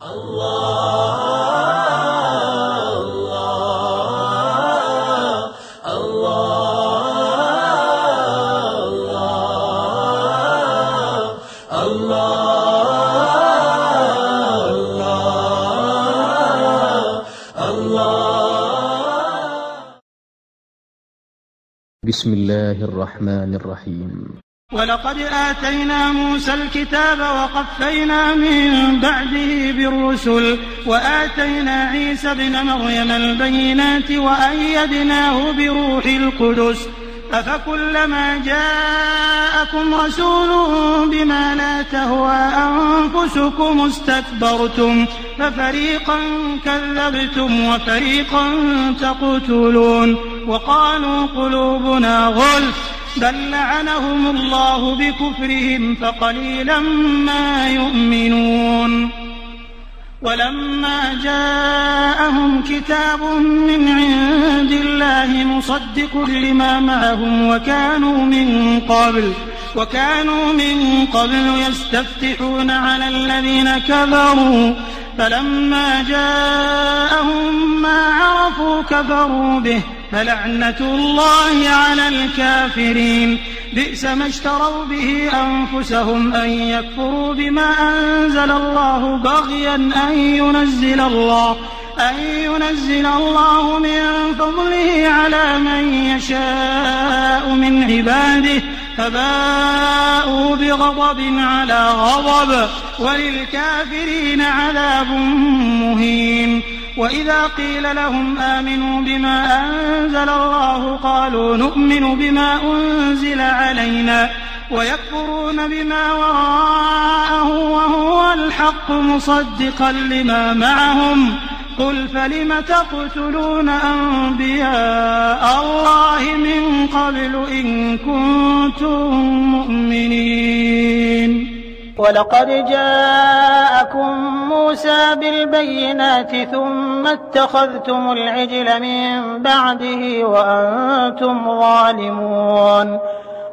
الله الله الله الله الله بسم الله الرحمن الرحيم وَلَقَدْ آتَيْنَا مُوسَى الْكِتَابَ وَقَفَّيْنَا مِن بَعْدِهِ بِالرُّسُلِ وَآتَيْنَا عِيسَى ابْنَ مَرْيَمَ الْبَيِّنَاتِ وَأَيَّدْنَاهُ بِرُوحِ الْقُدُسِ ۗ أَفَكُلَّمَا جَاءَكُمْ رَسُولٌ بِمَا لَا تَهْوَىٰ أَنفُسُكُمُ اسْتَكْبَرْتُمْ فَفَرِيقًا كَذَّبْتُمْ وَفَرِيقًا تَقْتُلُونَ وَقَالُوا قُلُوبُنَا غُلْفٌ بل لعنهم الله بكفرهم فقليلا ما يؤمنون ولما جاءهم كتاب من عند الله مصدق لما معهم وكانوا من قبل وكانوا من قبل يستفتحون على الذين كفروا فلما جاءهم ما عرفوا كفروا به فلعنة الله على الكافرين بئس ما اشتروا به أنفسهم أن يكفروا بما أنزل الله بغيا أن ينزل الله أن ينزل الله من فضله على من يشاء من عباده فباءوا بغضب على غضب وللكافرين عذاب مهين وإذا قيل لهم آمنوا بما أنزل الله قالوا نؤمن بما أنزل علينا ويكفرون بما وراءه وهو الحق مصدقا لما معهم قل فلم تقتلون أنبياء الله من قبل إن كنتم مؤمنين ولقد جاءكم موسى بالبينات ثم اتخذتم العجل من بعده وأنتم ظالمون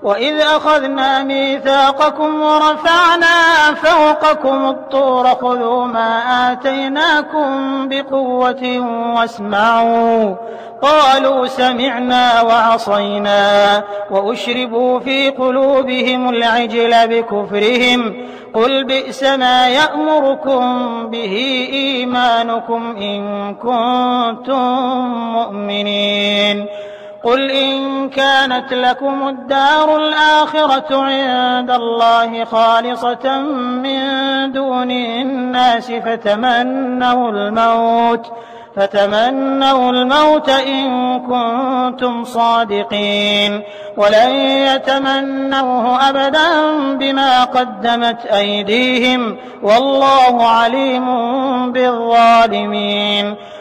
وإذ أخذنا ميثاقكم ورفعنا فوقكم الطور خذوا ما آتيناكم بقوة واسمعوا قالوا سمعنا وعصينا وأشربوا في قلوبهم العجل بكفرهم قل بئس ما يأمركم به إيمانكم إن كنتم مؤمنين قل إن كانت لكم الدار الآخرة عند الله خالصة من دون الناس فتمنوا الموت ۖ فتمنوا الموت إن كنتم صادقين ولن يتمنوه أبدا بما قدمت أيديهم والله عليم بالظالمين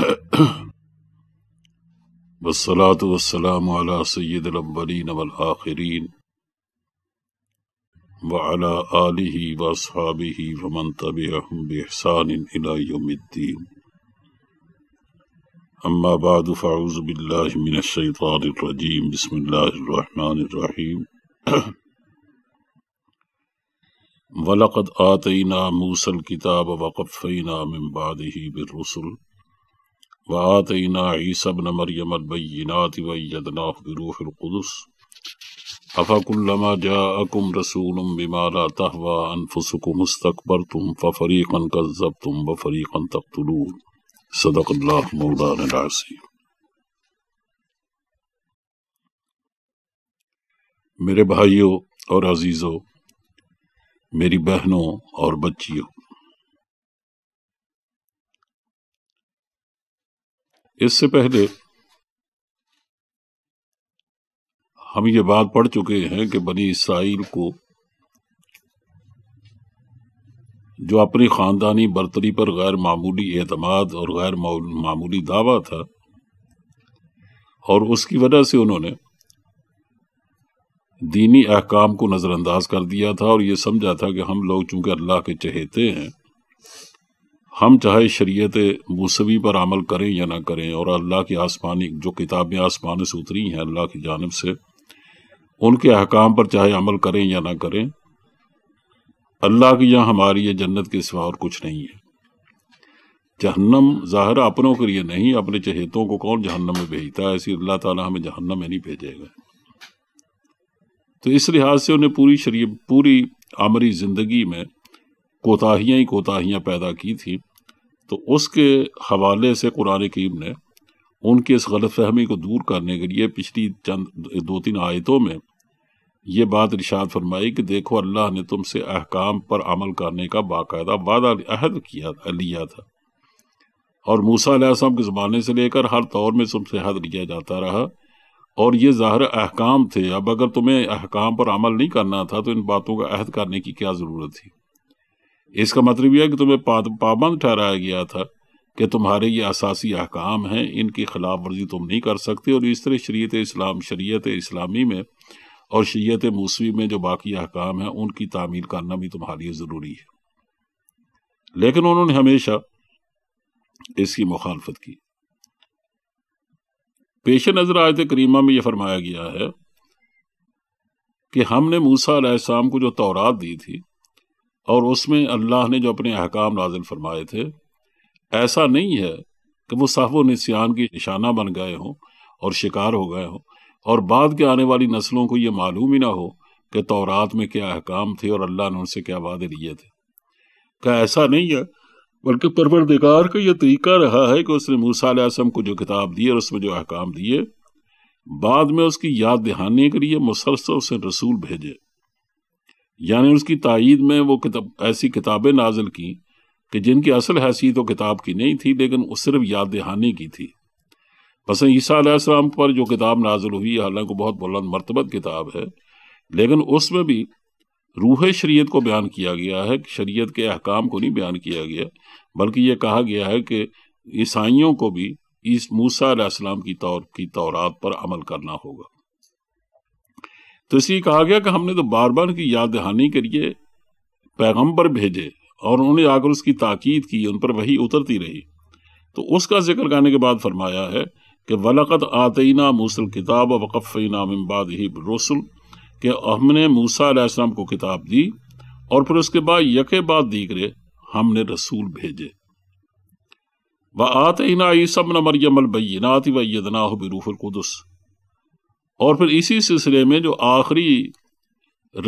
والصلاة والسلام على سيد الأولين والآخرين وعلى آله وأصحابه ومن تبعهم بإحسان إلى يوم الدين أما بعد فأعوذ بالله من الشيطان الرجيم بسم اللہ الرحمٰن رحیم ولقد آطینہ موسل کتاب وقف وآتینا عیسی بن مریم البینات ویدناہ بروح القدس افکلما جاءکم رسول بما لا تہوا انفسکم استکبرتم ففریقا کذبتم وفریقا تقتلون صدق اللہ مولان العسیم میرے بھائیوں اور عزیزوں میری بہنوں اور بچیوں اس سے پہلے ہم یہ بات پڑھ چکے ہیں کہ بنی اسرائیل کو جو اپنی خاندانی برتری پر غیر معمولی اعتماد اور غیر معمولی دعویٰ تھا اور اس کی وجہ سے انہوں نے دینی احکام کو نظر انداز کر دیا تھا اور یہ سمجھا تھا کہ ہم لوگ چونکہ اللہ کے چہیتے ہیں ہم چاہے شریعت موسوی پر عمل کریں یا نہ کریں اور اللہ کی آسمانی جو کتابیں آسمان سے اتری ہیں اللہ کی جانب سے ان کے احکام پر چاہے عمل کریں یا نہ کریں اللہ کی یہاں ہماری یہ جنت کے سوا اور کچھ نہیں ہے جہنم ظاہر اپنوں کے لیے نہیں اپنے چہیتوں کو کون جہنم میں بھیجتا ہے ایسی اللہ تعالیٰ ہمیں جہنم میں نہیں بھیجے گا تو اس لحاظ سے انہیں پوری شریعت پوری عمری زندگی میں کوتاہیاں ہی کوتاہیاں پیدا کی تھیں حوالے سے قرآن کریم نے ان کے اس غلط فہمی کو دور کرنے کے لیے پچھلی چند دو تین آیتوں میں یہ بات رشاد فرمائی کہ دیکھو اللہ نے تم سے احکام پر عمل کرنے کا باقاعدہ وعدہ عہد کیا لیا تھا اور موسا علیہ السلام کے زمانے سے لے کر ہر طور میں تم سے عہد لیا جاتا رہا اور یہ ظاہر احکام تھے اب اگر تمہیں احکام پر عمل نہیں کرنا تھا تو ان باتوں کا عہد کرنے کی کیا ضرورت تھی اس کا مطلب یہ ہے کہ تمہیں پابند ٹھہرایا گیا تھا کہ تمہارے یہ اساسی احکام ہیں ان کی خلاف ورزی تم نہیں کر سکتے اور اس طرح شریعت اسلام شریعت اسلامی میں اور شریعت موسوی میں جو باقی احکام ہیں ان کی تعمیل کرنا بھی تمہارے لیے ضروری ہے لیکن انہوں نے ہمیشہ اس کی مخالفت کی پیش نظر آیت کریمہ میں یہ فرمایا گیا ہے کہ ہم نے موسا علیہ السلام کو جو تورات دی تھی اور اس میں اللہ نے جو اپنے احکام نازل فرمائے تھے ایسا نہیں ہے کہ وہ صاف و نسیان کی نشانہ بن گئے ہوں اور شکار ہو گئے ہوں اور بعد کے آنے والی نسلوں کو یہ معلوم ہی نہ ہو کہ تورات میں کیا احکام تھے اور اللہ نے ان سے کیا وعدے لیے تھے کہ ایسا نہیں ہے بلکہ پروردگار کا یہ طریقہ رہا ہے کہ اس نے علیہ السلام کو جو کتاب دی اور اس میں جو احکام دیے بعد میں اس کی یاد دہانی کے لیے مسلسل اسے رسول بھیجے یعنی اس کی تائید میں وہ ایسی کتابیں نازل کیں کہ جن کی اصل حیثیت و کتاب کی نہیں تھی لیکن وہ صرف یاد دہانی کی تھی بس عیسیٰ علیہ السلام پر جو کتاب نازل ہوئی حالانکہ بہت بلند مرتبہ کتاب ہے لیکن اس میں بھی روح شریعت کو بیان کیا گیا ہے شریعت کے احکام کو نہیں بیان کیا گیا بلکہ یہ کہا گیا ہے کہ عیسائیوں کو بھی اس موسیٰ علیہ السلام کی طور کی طورات پر عمل کرنا ہوگا تو اس لیے کہا گیا کہ ہم نے تو بار بار کی یاد دہانی کے لیے پیغمبر بھیجے اور انہوں نے آ کر اس کی تاکید کی ان پر وہی اترتی رہی تو اس کا ذکر کرنے کے بعد فرمایا ہے کہ ولقت آتینہ موسل کتاب و نام امباد ہی رسول کہ ہم نے موسا علیہ السلام کو کتاب دی اور پھر اس کے بعد یک بعد دیگرے ہم نے رسول بھیجے و آتینہ عیسم نمر یمل و ویدنا بروف القدس اور پھر اسی سلسلے میں جو آخری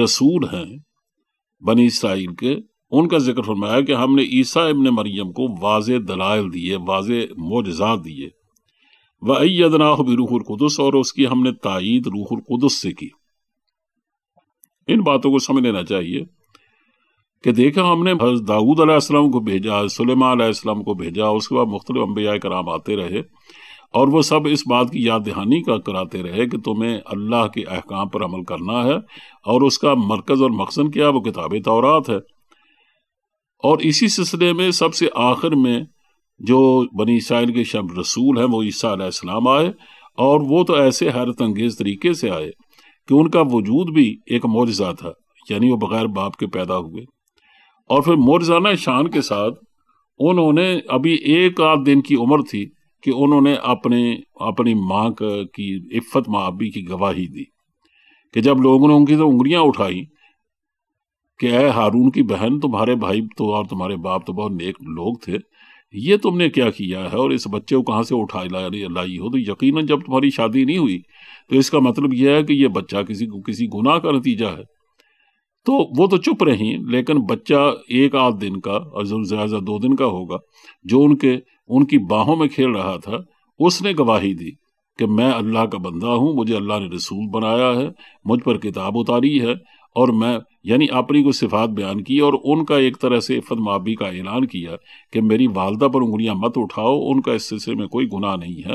رسول ہیں بنی اسرائیل کے ان کا ذکر فرمایا کہ ہم نے عیسیٰ ابن مریم کو واضح دلائل دیے واضح موجزات دیے وعیدناخبی روح القدس اور اس کی ہم نے تائید روح القدس سے کی ان باتوں کو سمجھ لینا چاہیے کہ دیکھا ہم نے حضرت داود علیہ السلام کو بھیجا سلیمان علیہ السلام کو بھیجا اس کے بعد مختلف انبیاء کرام آتے رہے اور وہ سب اس بات کی یاد دہانی کا کراتے رہے کہ تمہیں اللہ کے احکام پر عمل کرنا ہے اور اس کا مرکز اور مقصد کیا وہ کتاب تورات ہے اور اسی سلسلے میں سب سے آخر میں جو بنی اسرائیل کے شب رسول ہیں وہ عیسیٰ علیہ السلام آئے اور وہ تو ایسے حیرت انگیز طریقے سے آئے کہ ان کا وجود بھی ایک مورزہ تھا یعنی وہ بغیر باپ کے پیدا ہوئے اور پھر مورزانہ شان کے ساتھ انہوں نے ابھی ایک آدھ دن کی عمر تھی کہ انہوں نے اپنے اپنی ماں کی عفت ماں کی گواہی دی کہ جب لوگوں نے ان کی تو انگلیاں اٹھائیں کہ اے ہارون کی بہن تمہارے بھائی تو اور تمہارے باپ تو بہت نیک لوگ تھے یہ تم نے کیا کیا ہے اور اس بچے کو کہاں سے اٹھا لائی ہو تو یقیناً جب تمہاری شادی نہیں ہوئی تو اس کا مطلب یہ ہے کہ یہ بچہ کسی کسی گناہ کا نتیجہ ہے تو وہ تو چپ رہی لیکن بچہ ایک آدھ دن کا اور زیادہ دو دن کا ہوگا جو ان کے ان کی باہوں میں کھیل رہا تھا اس نے گواہی دی کہ میں اللہ کا بندہ ہوں مجھے اللہ نے رسول بنایا ہے مجھ پر کتاب اتاری ہے اور میں یعنی اپنی کو صفات بیان کی اور ان کا ایک طرح سے عفت مابی کا اعلان کیا کہ میری والدہ پر انگلیاں مت اٹھاؤ ان کا اس سلسلے میں کوئی گناہ نہیں ہے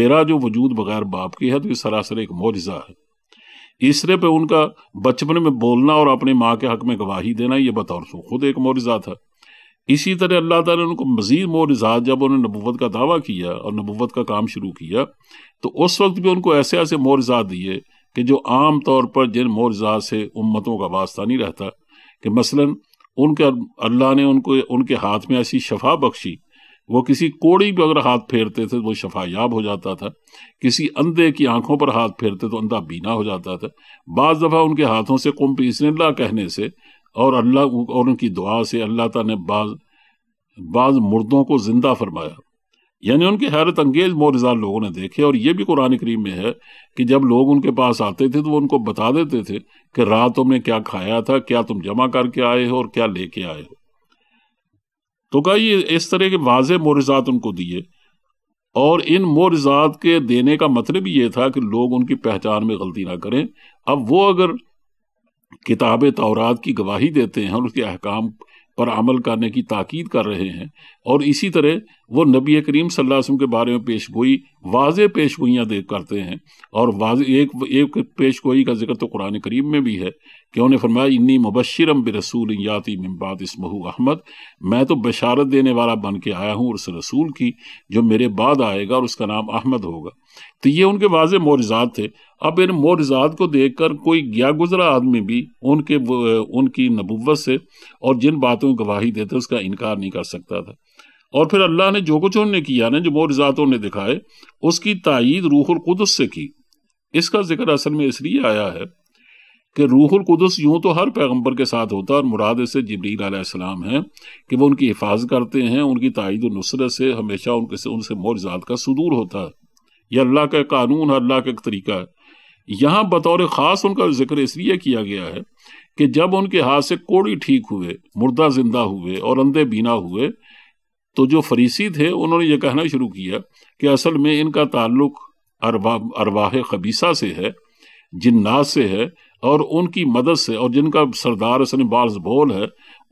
میرا جو وجود بغیر باپ کی ہے تو یہ سراسر ایک معجزہ ہے اسرے پہ ان کا بچپن میں بولنا اور اپنے ماں کے حق میں گواہی دینا یہ بطور سو خود ایک معجزہ تھا اسی طرح اللہ تعالیٰ نے ان کو مزید معجزات جب انہوں نے نبوت کا دعویٰ کیا اور نبوت کا کام شروع کیا تو اس وقت بھی ان کو ایسے ایسے مور دیے کہ جو عام طور پر جن معجزات سے امتوں کا واسطہ نہیں رہتا کہ مثلا ان کے اللہ نے ان کو ان کے ہاتھ میں ایسی شفا بخشی وہ کسی کوڑی پہ اگر ہاتھ پھیرتے تھے تو وہ شفایاب ہو جاتا تھا کسی اندھے کی آنکھوں پر ہاتھ پھیرتے تو اندھا بینا ہو جاتا تھا بعض دفعہ ان کے ہاتھوں سے کم پیسن اللہ کہنے سے اور اللہ اور ان کی دعا سے اللہ تعالیٰ نے بعض بعض مردوں کو زندہ فرمایا یعنی ان کے حیرت انگیز مورزاد لوگوں نے دیکھے اور یہ بھی قرآن کریم میں ہے کہ جب لوگ ان کے پاس آتے تھے تو وہ ان کو بتا دیتے تھے کہ تم نے کیا کھایا تھا کیا تم جمع کر کے آئے ہو اور کیا لے کے آئے ہو تو کہا یہ اس طرح کے واضح مورزات ان کو دیے اور ان مورزات کے دینے کا مطلب یہ تھا کہ لوگ ان کی پہچان میں غلطی نہ کریں اب وہ اگر کتاب تورات کی گواہی دیتے ہیں اور اس کے احکام پر عمل کرنے کی تاکید کر رہے ہیں اور اسی طرح وہ نبی کریم صلی اللہ علیہ وسلم کے بارے میں پیش گوئی واضح پیش گوئیاں دیکھ کرتے ہیں اور واضح ایک ایک پیش گوئی کا ذکر تو قرآن کریم میں بھی ہے کہ انہوں نے فرمایا انی مبشرم بے رسول انیاتی اسمہ احمد میں تو بشارت دینے والا بن کے آیا ہوں اس رسول کی جو میرے بعد آئے گا اور اس کا نام احمد ہوگا تو یہ ان کے واضح مورزاد تھے اب ان مورزاد کو دیکھ کر کوئی گیا گزرا آدمی بھی ان کے ان کی نبوت سے اور جن باتوں گواہی دیتے اس کا انکار نہیں کر سکتا تھا اور پھر اللہ نے جو کچھ انہیں نے کیا نا جو مور ذاتوں نے دکھائے اس کی تائید روح القدس سے کی اس کا ذکر اصل میں اس لیے آیا ہے کہ روح القدس یوں تو ہر پیغمبر کے ساتھ ہوتا ہے اور مراد سے جبریل علیہ السلام ہیں کہ وہ ان کی حفاظت کرتے ہیں ان کی تائید و نصرت سے ہمیشہ ان کے ان سے مور ذات کا صدور ہوتا ہے یہ اللہ کا قانون ہے اللہ کا ایک طریقہ ہے یہاں بطور خاص ان کا ذکر اس لیے کیا گیا ہے کہ جب ان کے ہاتھ سے کوڑی ٹھیک ہوئے مردہ زندہ ہوئے اور اندھے بینا ہوئے تو جو فریسی تھے انہوں نے یہ کہنا شروع کیا کہ اصل میں ان کا تعلق ارواح خبیصہ سے ہے جنات سے ہے اور ان کی مدد سے اور جن کا سردار حسن بارز بول ہے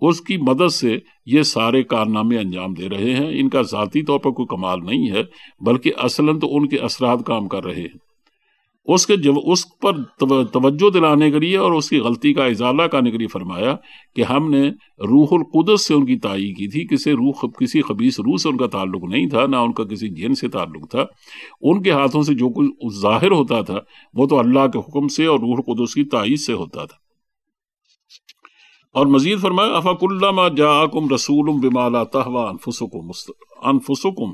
اس کی مدد سے یہ سارے کارنامے انجام دے رہے ہیں ان کا ذاتی طور پر کوئی کمال نہیں ہے بلکہ اصلاً تو ان کے اثرات کام کر رہے ہیں اس کے جو اس پر توجہ دلانے کے لیے اور اس کی غلطی کا اضالہ کرنے کے لیے فرمایا کہ ہم نے روح القدس سے ان کی تائی کی تھی کسی روح کسی خبیص روح سے ان کا تعلق نہیں تھا نہ ان کا کسی جین سے تعلق تھا ان کے ہاتھوں سے جو کچھ ظاہر ہوتا تھا وہ تو اللہ کے حکم سے اور روح القدس کی تائید سے ہوتا تھا اور مزید فرمایا افاک اللہ جا کم رسولم بمالا تہوا انفسکم انفسکم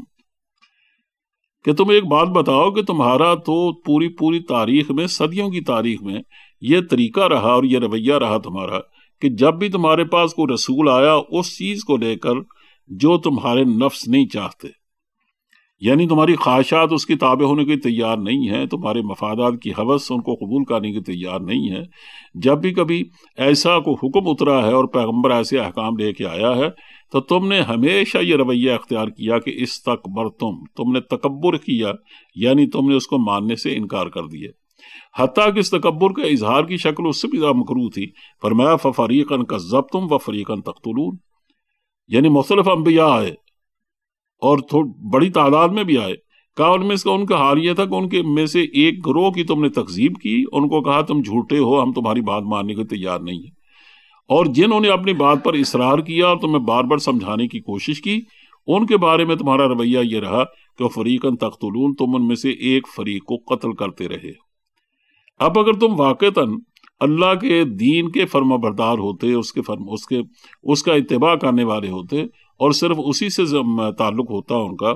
کہ تم ایک بات بتاؤ کہ تمہارا تو پوری پوری تاریخ میں صدیوں کی تاریخ میں یہ طریقہ رہا اور یہ رویہ رہا تمہارا کہ جب بھی تمہارے پاس کوئی رسول آیا اس چیز کو لے کر جو تمہارے نفس نہیں چاہتے یعنی تمہاری خواہشات اس کی تابع ہونے کی تیار نہیں ہیں تمہارے مفادات کی حوث ان کو قبول کرنے کی تیار نہیں ہے جب بھی کبھی ایسا کوئی حکم اترا ہے اور پیغمبر ایسے احکام لے کے آیا ہے تو تم نے ہمیشہ یہ رویہ اختیار کیا کہ اس تکبر تم تم نے تکبر کیا یعنی تم نے اس کو ماننے سے انکار کر دیا حتیٰ کہ اس تکبر کا اظہار کی شکل اس سے بھی زیادہ مکرو تھی فرمایا میں کا ضبط و فریقاً تختلون یعنی مختلف امبیا آئے اور بڑی تعداد میں بھی آئے کہا ان میں اس کا ان کا حال یہ تھا کہ ان کے میں سے ایک گروہ کی تم نے تقزیب کی ان کو کہا تم جھوٹے ہو ہم تمہاری بات ماننے کو تیار نہیں ہیں اور جنہوں نے اپنی بات پر اصرار کیا اور تمہیں بار بار سمجھانے کی کوشش کی ان کے بارے میں تمہارا رویہ یہ رہا کہ فریقن تختلون تم ان میں سے ایک فریق کو قتل کرتے رہے اب اگر تم واقعتاً اللہ کے دین کے فرما بردار ہوتے اس کے فرم اس کے اس کا اتباع کرنے والے ہوتے اور صرف اسی سے تعلق ہوتا ان کا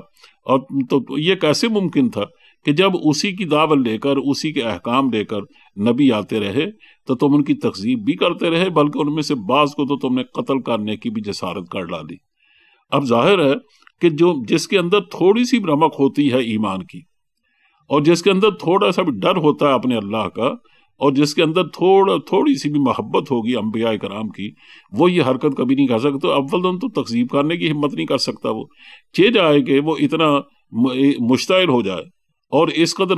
اور تو یہ کیسے ممکن تھا کہ جب اسی کی دعوت لے کر اسی کے احکام لے کر نبی آتے رہے تو تم ان کی تقزیب بھی کرتے رہے بلکہ ان میں سے بعض کو تو تم نے قتل کرنے کی بھی جسارت کر ڈالی اب ظاہر ہے کہ جو جس کے اندر تھوڑی سی برمک رمق ہوتی ہے ایمان کی اور جس کے اندر تھوڑا سا بھی ڈر ہوتا ہے اپنے اللہ کا اور جس کے اندر تھوڑا تھوڑی سی بھی محبت ہوگی انبیاء کرام کی وہ یہ حرکت کبھی نہیں کر سکتا اول تو تقسیب کرنے کی ہمت نہیں کر سکتا وہ چلے جائے کہ وہ اتنا مشتعل ہو جائے اور اس قدر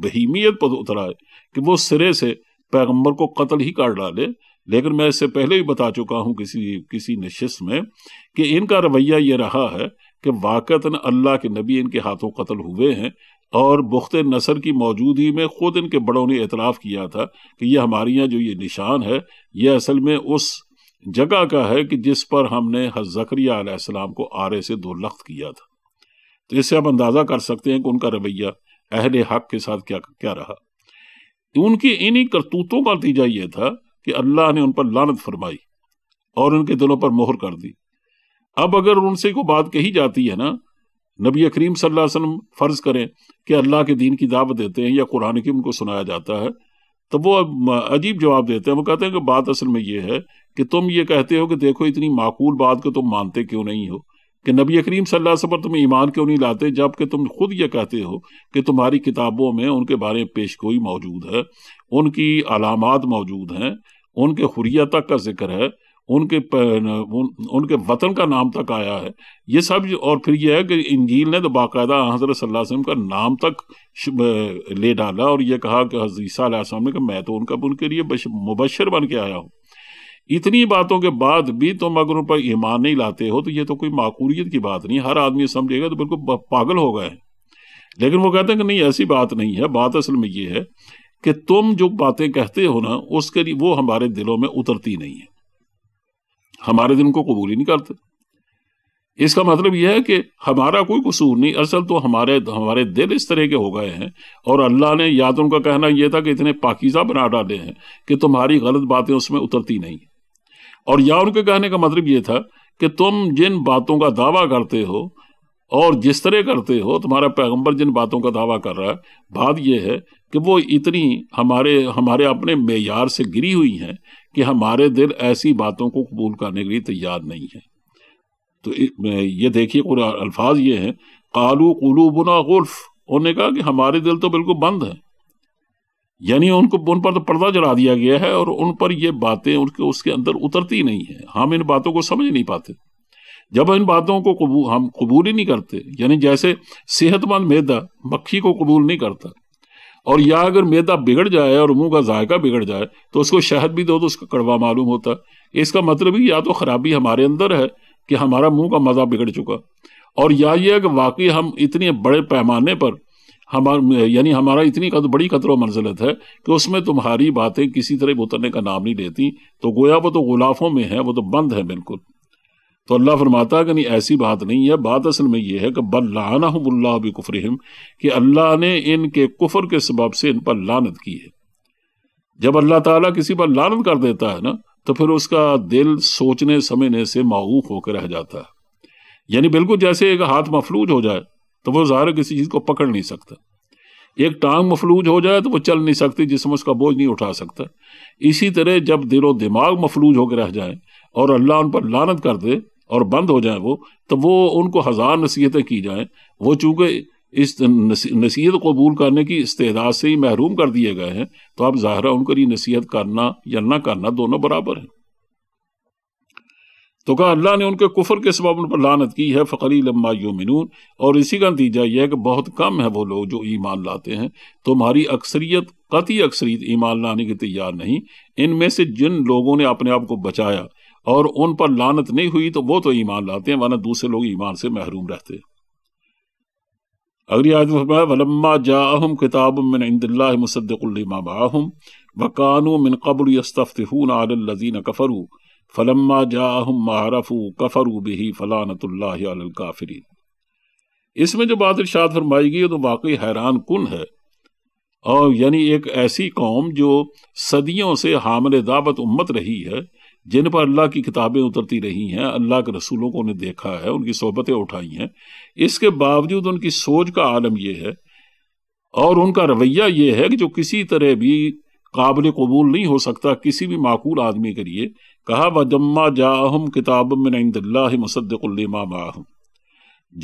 بہیمیت پر اترا ہے کہ وہ سرے سے پیغمبر کو قتل ہی کر ڈالے لیکن میں اس سے پہلے ہی بتا چکا ہوں کسی کسی نشست میں کہ ان کا رویہ یہ رہا ہے کہ واقعتا اللہ کے نبی ان کے ہاتھوں قتل ہوئے ہیں اور بخت نصر کی موجودگی میں خود ان کے بڑوں نے اعتراف کیا تھا کہ یہ ہمارے یہاں جو یہ نشان ہے یہ اصل میں اس جگہ کا ہے کہ جس پر ہم نے حضرت زکریہ علیہ السلام کو آرے سے دولخت لخت کیا تھا تو اس سے آپ اندازہ کر سکتے ہیں کہ ان کا رویہ اہل حق کے ساتھ کیا کیا رہا تو ان کی انہی کرتوتوں کا نتیجہ یہ تھا کہ اللہ نے ان پر لانت فرمائی اور ان کے دلوں پر مہر کر دی اب اگر ان سے کوئی بات کہی جاتی ہے نا نبی کریم صلی اللہ علیہ وسلم فرض کریں کہ اللہ کے دین کی دعوت دیتے ہیں یا قرآن کی ان کو سنایا جاتا ہے تو وہ عجیب جواب دیتے ہیں وہ کہتے ہیں کہ بات اصل میں یہ ہے کہ تم یہ کہتے ہو کہ دیکھو اتنی معقول بات کو تم مانتے کیوں نہیں ہو کہ نبی کریم صلی اللہ علیہ پر تم ایمان کیوں نہیں لاتے جب کہ تم خود یہ کہتے ہو کہ تمہاری کتابوں میں ان کے بارے میں گوئی موجود ہے ان کی علامات موجود ہیں ان کے حریہ تک کا ذکر ہے ان کے ان کے وطن کا نام تک آیا ہے یہ سب اور پھر یہ ہے کہ انجیل نے تو باقاعدہ حضرت صلی اللہ علیہ وسلم کا نام تک لے ڈالا اور یہ کہا کہ عیسیٰ علیہ السلام نے کہ میں تو ان کا ان کے لیے مبشر بن کے آیا ہوں اتنی باتوں کے بعد بھی تم اگر ان پر ایمان نہیں لاتے ہو تو یہ تو کوئی معقولیت کی بات نہیں ہر آدمی سمجھے گا تو بالکل پاگل ہو گئے ہیں لیکن وہ کہتے ہیں کہ نہیں ایسی بات نہیں ہے بات اصل میں یہ ہے کہ تم جو باتیں کہتے ہو نا اس کے لیے وہ ہمارے دلوں میں اترتی نہیں ہے ہمارے دل کو قبول ہی نہیں کرتے اس کا مطلب یہ ہے کہ ہمارا کوئی قصور نہیں اصل تو ہمارے ہمارے دل اس طرح کے ہو گئے ہیں اور اللہ نے یا تو ان کا کہنا یہ تھا کہ اتنے پاکیزہ بنا ڈالے ہیں کہ تمہاری غلط باتیں اس میں اترتی نہیں ہیں اور یا ان کے کہنے کا مطلب یہ تھا کہ تم جن باتوں کا دعویٰ کرتے ہو اور جس طرح کرتے ہو تمہارا پیغمبر جن باتوں کا دعویٰ کر رہا ہے بات یہ ہے کہ وہ اتنی ہمارے ہمارے اپنے معیار سے گری ہوئی ہیں کہ ہمارے دل ایسی باتوں کو قبول کرنے کے لیے تیار نہیں ہے تو یہ دیکھیے الفاظ یہ ہیں قالو قلوبنا غلف انہوں نے کہا کہ ہمارے دل تو بالکل بند ہیں یعنی ان کو ان پر تو پردہ چڑھا دیا گیا ہے اور ان پر یہ باتیں ان کے اس کے اندر اترتی نہیں ہیں ہم ان باتوں کو سمجھ نہیں پاتے جب ان باتوں کو قبول ہم قبول ہی نہیں کرتے یعنی جیسے صحت مند میدا مکھی کو قبول نہیں کرتا اور یا اگر میدا بگڑ جائے اور منہ کا ذائقہ بگڑ جائے تو اس کو شہد بھی دو تو اس کا کڑوا معلوم ہوتا اس کا مطلب ہی یا تو خرابی ہمارے اندر ہے کہ ہمارا منہ کا مزہ بگڑ چکا اور یا یہ کہ واقعی ہم اتنے بڑے پیمانے پر ہمارا یعنی ہمارا اتنی بڑی قطر و منزلت ہے کہ اس میں تمہاری باتیں کسی طرح اترنے کا نام نہیں لیتی تو گویا وہ تو غلافوں میں ہے وہ تو بند ہے بالکل تو اللہ فرماتا کہ نہیں ایسی بات نہیں ہے بات اصل میں یہ ہے کہ بل لانا اللہ بفرحم کہ اللہ نے ان کے کفر کے سبب سے ان پر لانت کی ہے جب اللہ تعالیٰ کسی پر لانت کر دیتا ہے نا تو پھر اس کا دل سوچنے سمجھنے سے معوف ہو کے رہ جاتا ہے یعنی بالکل جیسے ایک ہاتھ مفلوج ہو جائے تو وہ ظاہر کسی چیز کو پکڑ نہیں سکتا ایک ٹانگ مفلوج ہو جائے تو وہ چل نہیں سکتی جس میں اس کا بوجھ نہیں اٹھا سکتا اسی طرح جب دل و دماغ مفلوج ہو کے رہ جائیں اور اللہ ان پر لانت کر دے اور بند ہو جائیں وہ تو وہ ان کو ہزار نصیحتیں کی جائیں وہ چونکہ اس نصیحت قبول کرنے کی استعداد سے ہی محروم کر دیے گئے ہیں تو اب ظاہرہ ان کو یہ نصیحت کرنا یا نہ کرنا دونوں برابر ہیں تو کہا اللہ نے ان کے کفر کے سبب ان پر لانت کی ہے فقری لما یومنون اور اسی کا نتیجہ یہ ہے کہ بہت کم ہے وہ لوگ جو ایمان لاتے ہیں تمہاری اکثریت قطعی اکثریت ایمان لانے کی تیار نہیں ان میں سے جن لوگوں نے اپنے آپ کو بچایا اور ان پر لانت نہیں ہوئی تو وہ تو ایمان لاتے ہیں ورنہ دوسرے لوگ ایمان سے محروم رہتے ہیں اگلی فرمایا ولما جا کتاب من عند اللہ مصدق الما باہم یستفتحون قبر آلین کفرو فلما به فلاں اللہ کا فری اس میں جو بات ارشاد فرمائی گئی تو واقعی حیران کن ہے اور یعنی ایک ایسی قوم جو صدیوں سے حامل دعوت امت رہی ہے جن پر اللہ کی کتابیں اترتی رہی ہیں اللہ کے رسولوں کو انہیں دیکھا ہے ان کی صحبتیں اٹھائی ہیں اس کے باوجود ان کی سوچ کا عالم یہ ہے اور ان کا رویہ یہ ہے کہ جو کسی طرح بھی قابل قبول نہیں ہو سکتا کسی بھی معقول آدمی کے لیے کہا بجمہ جا کتاب میں نَط اللہ مصدق الما ماہم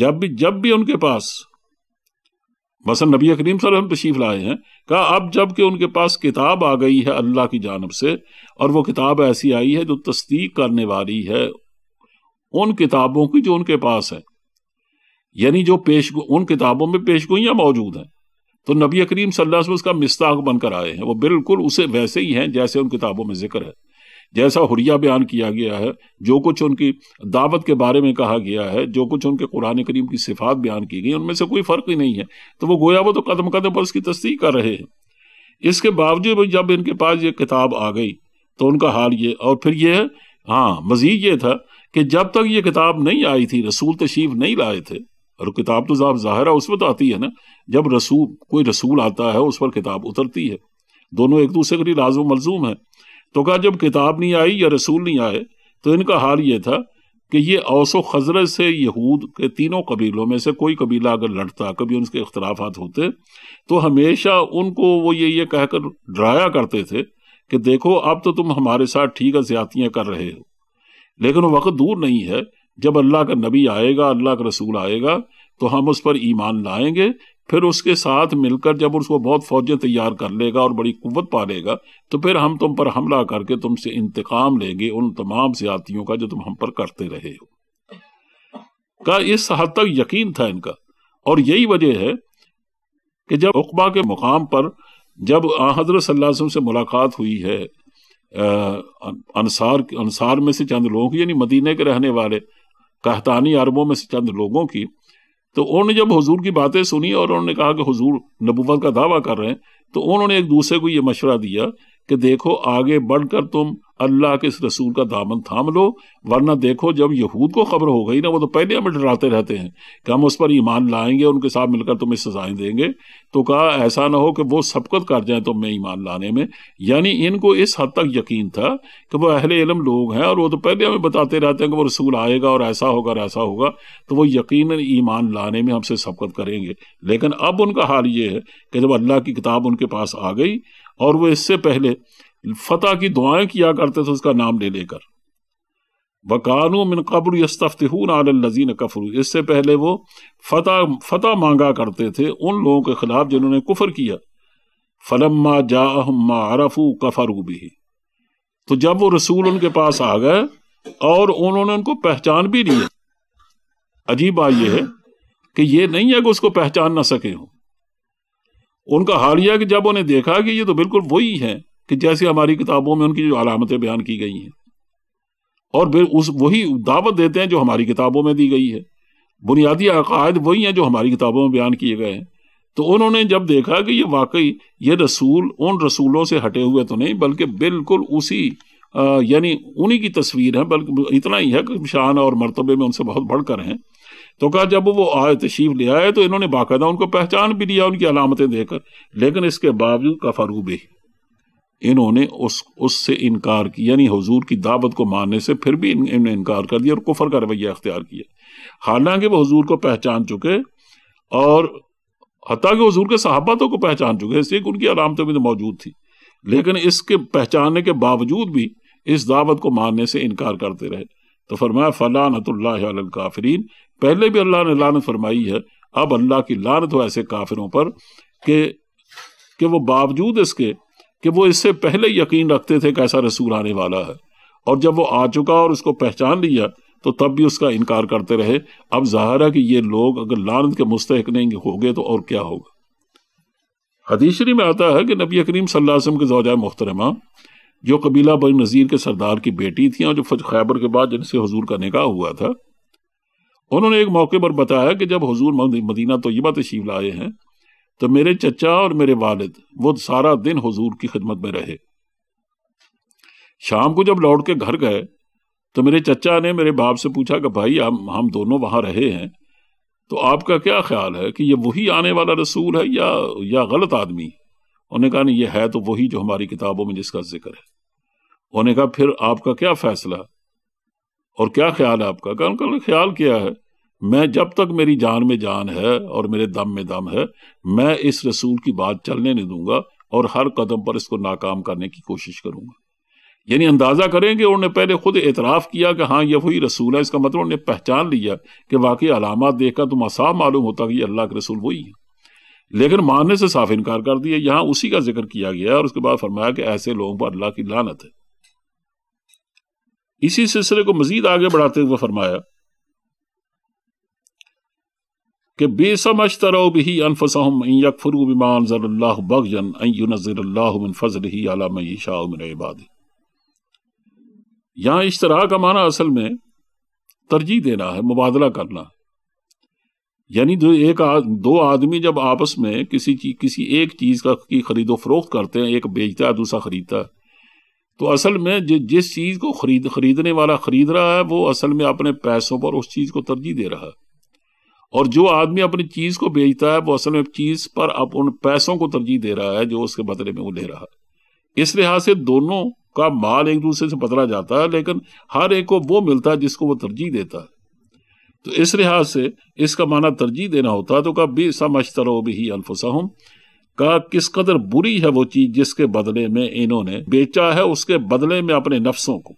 جب بھی جب بھی ان کے پاس مثلا نبی کریم صلی اللہ علیہ وسلم تشریف لائے ہیں کہا اب جب کہ ان کے پاس کتاب آ گئی ہے اللہ کی جانب سے اور وہ کتاب ایسی آئی ہے جو تصدیق کرنے والی ہے ان کتابوں کی جو ان کے پاس ہے یعنی جو پیش ان کتابوں میں پیشگوئیاں موجود ہیں تو نبی کریم صلی اللہ علیہ وسلم اس کا مستاق بن کر آئے ہیں وہ بالکل اسے ویسے ہی ہیں جیسے ان کتابوں میں ذکر ہے جیسا حریہ بیان کیا گیا ہے جو کچھ ان کی دعوت کے بارے میں کہا گیا ہے جو کچھ ان کے قرآن کریم کی صفات بیان کی گئی ان میں سے کوئی فرق ہی نہیں ہے تو وہ گویا وہ تو قدم قدم پر اس کی تصدیق کر رہے ہیں اس کے باوجود جب ان کے پاس یہ کتاب آ گئی تو ان کا حال یہ اور پھر یہ ہے ہاں مزید یہ تھا کہ جب تک یہ کتاب نہیں آئی تھی رسول تشریف نہیں لائے تھے اور کتاب تو زیادہ ظاہر ہے اس وقت آتی ہے نا جب رسول کوئی رسول آتا ہے اس پر کتاب اترتی ہے دونوں ایک دوسرے کے لیے لازم و ملزوم ہے تو کہا جب کتاب نہیں آئی یا رسول نہیں آئے تو ان کا حال یہ تھا کہ یہ اوس و خزرت سے یہود کے تینوں قبیلوں میں سے کوئی قبیلہ اگر لڑتا کبھی ان کے اختلافات ہوتے تو ہمیشہ ان کو وہ یہ یہ کہہ کر ڈرایا کرتے تھے کہ دیکھو اب تو تم ہمارے ساتھ ٹھیک زیادتیاں کر رہے ہو لیکن وہ وقت دور نہیں ہے جب اللہ کا نبی آئے گا اللہ کا رسول آئے گا تو ہم اس پر ایمان لائیں گے پھر اس کے ساتھ مل کر جب اس کو بہت فوجیں تیار کر لے گا اور بڑی قوت پا لے گا تو پھر ہم تم پر حملہ کر کے تم سے انتقام لیں گے ان تمام زیادتیوں کا جو تم ہم پر کرتے رہے ہو کا اس حد تک یقین تھا ان کا اور یہی وجہ ہے کہ جب اقبا کے مقام پر جب حضرت صلی اللہ علیہ وسلم سے ملاقات ہوئی ہے انصار انصار میں سے چند لوگ یعنی مدینہ کے رہنے والے کہتانی عربوں میں سے چند لوگوں کی تو انہوں نے جب حضور کی باتیں سنی اور انہوں نے کہا کہ حضور نبوت کا دعویٰ کر رہے ہیں تو انہوں نے ایک دوسرے کو یہ مشورہ دیا کہ دیکھو آگے بڑھ کر تم اللہ کے اس رسول کا دامن تھام لو ورنہ دیکھو جب یہود کو خبر ہو گئی نا وہ تو پہلے ہمیں ڈراتے رہتے ہیں کہ ہم اس پر ایمان لائیں گے ان کے ساتھ مل کر تمہیں سزائیں دیں گے تو کہا ایسا نہ ہو کہ وہ سبقت کر جائیں تم میں ایمان لانے میں یعنی ان کو اس حد تک یقین تھا کہ وہ اہل علم لوگ ہیں اور وہ تو پہلے ہمیں بتاتے رہتے ہیں کہ وہ رسول آئے گا اور ایسا ہوگا اور ایسا ہوگا تو وہ یقیناً ایمان لانے میں ہم سے سبقت کریں گے لیکن اب ان کا حال یہ ہے کہ جب اللہ کی کتاب ان کے پاس آ گئی اور وہ اس سے پہلے فتح کی دعائیں کیا کرتے تھے اس کا نام لے لے کر بکانو من قبر یستفتحون علی الذین کفروا اس سے پہلے وہ فتح فتح مانگا کرتے تھے ان لوگوں کے خلاف جنہوں نے کفر کیا فلما جا ما عرفوا کفروا به تو جب وہ رسول ان کے پاس آ گئے اور انہوں نے ان کو پہچان بھی لیا عجیب بات یہ ہے کہ یہ نہیں ہے کہ اس کو پہچان نہ سکے ہوں ان کا حال یہ ہے کہ جب انہیں دیکھا کہ یہ تو بالکل وہی ہے کہ جیسے ہماری کتابوں میں ان کی جو علامتیں بیان کی گئی ہیں اور اس وہی دعوت دیتے ہیں جو ہماری کتابوں میں دی گئی ہے بنیادی عقائد وہی ہیں جو ہماری کتابوں میں بیان کیے گئے ہیں تو انہوں نے جب دیکھا کہ یہ واقعی یہ رسول ان رسولوں سے ہٹے ہوئے تو نہیں بلکہ بالکل اسی یعنی انہی کی تصویر ہے بلکہ اتنا ہی ہے کہ شان اور مرتبے میں ان سے بہت بڑھ کر ہیں تو کہا جب وہ آئے تشریف لے آئے تو انہوں نے باقاعدہ ان کو پہچان بھی لیا ان کی علامتیں دے کر لیکن اس کے باوجود کا فاروبی انہوں نے اس اس سے انکار کیا یعنی حضور کی دعوت کو ماننے سے پھر بھی انہوں نے انکار کر دیا اور کفر کا رویہ اختیار کیا حالانکہ وہ حضور کو پہچان چکے اور حتیٰ کہ حضور کے تو کو پہچان چکے اس لیے کہ ان کی بھی تو موجود تھی لیکن اس کے پہچاننے کے باوجود بھی اس دعوت کو ماننے سے انکار کرتے رہے تو فرمایا فلاں اللہ علیہ پہلے بھی اللہ نے لانت فرمائی ہے اب اللہ کی لانت ہو ایسے کافروں پر کہ کہ وہ باوجود اس کے کہ وہ اس سے پہلے یقین رکھتے تھے کہ ایسا رسول آنے والا ہے اور جب وہ آ چکا اور اس کو پہچان لیا تو تب بھی اس کا انکار کرتے رہے اب ظاہر ہے کہ یہ لوگ اگر لانت کے مستحق نہیں ہو گئے تو اور کیا ہوگا شریف میں آتا ہے کہ نبی کریم صلی اللہ علیہ وسلم کے زوجہ محترمہ جو قبیلہ بن نظیر کے سردار کی بیٹی تھیں اور جو خیبر کے بعد جن سے حضور کا نکاح ہوا تھا انہوں نے ایک موقع پر بتایا کہ جب حضور مدینہ طیبہ تشریف لائے ہیں تو میرے چچا اور میرے والد وہ سارا دن حضور کی خدمت میں رہے شام کو جب لوٹ کے گھر گئے تو میرے چچا نے میرے باپ سے پوچھا کہ بھائی ہم دونوں وہاں رہے ہیں تو آپ کا کیا خیال ہے کہ یہ وہی آنے والا رسول ہے یا غلط آدمی انہوں نے کہا نہیں یہ ہے تو وہی جو ہماری کتابوں میں جس کا ذکر ہے انہوں نے کہا پھر آپ کا کیا فیصلہ اور کیا خیال ہے آپ کا کہا کا خیال کیا ہے میں جب تک میری جان میں جان ہے اور میرے دم میں دم ہے میں اس رسول کی بات چلنے نہیں دوں گا اور ہر قدم پر اس کو ناکام کرنے کی کوشش کروں گا یعنی اندازہ کریں کہ انہوں نے پہلے خود اعتراف کیا کہ ہاں یہ وہی رسول ہے اس کا مطلب انہوں نے پہچان لیا کہ واقعی علامات دیکھ کر مسا معلوم ہوتا کہ یہ اللہ کے رسول وہی ہے لیکن ماننے سے صاف انکار کر دیا یہاں اسی کا ذکر کیا گیا اور اس کے بعد فرمایا کہ ایسے لوگوں پر اللہ کی لانت ہے اسی سلسلے کو مزید آگے بڑھاتے ہوئے فرمایا کہ بے سمجھ ترو بھی ان اللہ اللہ من من عباد یہاں اشترا کا معنی اصل میں ترجیح دینا ہے مبادلہ کرنا یعنی دو ایک دو آدمی جب آپس میں کسی ایک چیز کا خرید و فروخت کرتے ہیں ایک بیچتا ہے دوسرا خریدتا ہے تو اصل میں جس چیز کو خرید خریدنے والا خرید رہا ہے وہ اصل میں اپنے پیسوں پر اس چیز کو ترجیح دے رہا ہے اور جو آدمی اپنی چیز کو بیچتا ہے وہ اصل میں چیز پر ان پیسوں کو ترجیح دے رہا ہے جو اس کے بدلے میں وہ لے رہا ہے اس لحاظ سے دونوں کا مال ایک دوسرے سے بدلا جاتا ہے لیکن ہر ایک کو وہ ملتا ہے جس کو وہ ترجیح دیتا ہے تو اس لحاظ سے اس کا معنی ترجیح دینا ہوتا ہے تو رہو بھی الفسا ہوں کس قدر بری ہے وہ چیز جس کے بدلے میں انہوں نے بیچا ہے اس کے بدلے میں اپنے نفسوں کو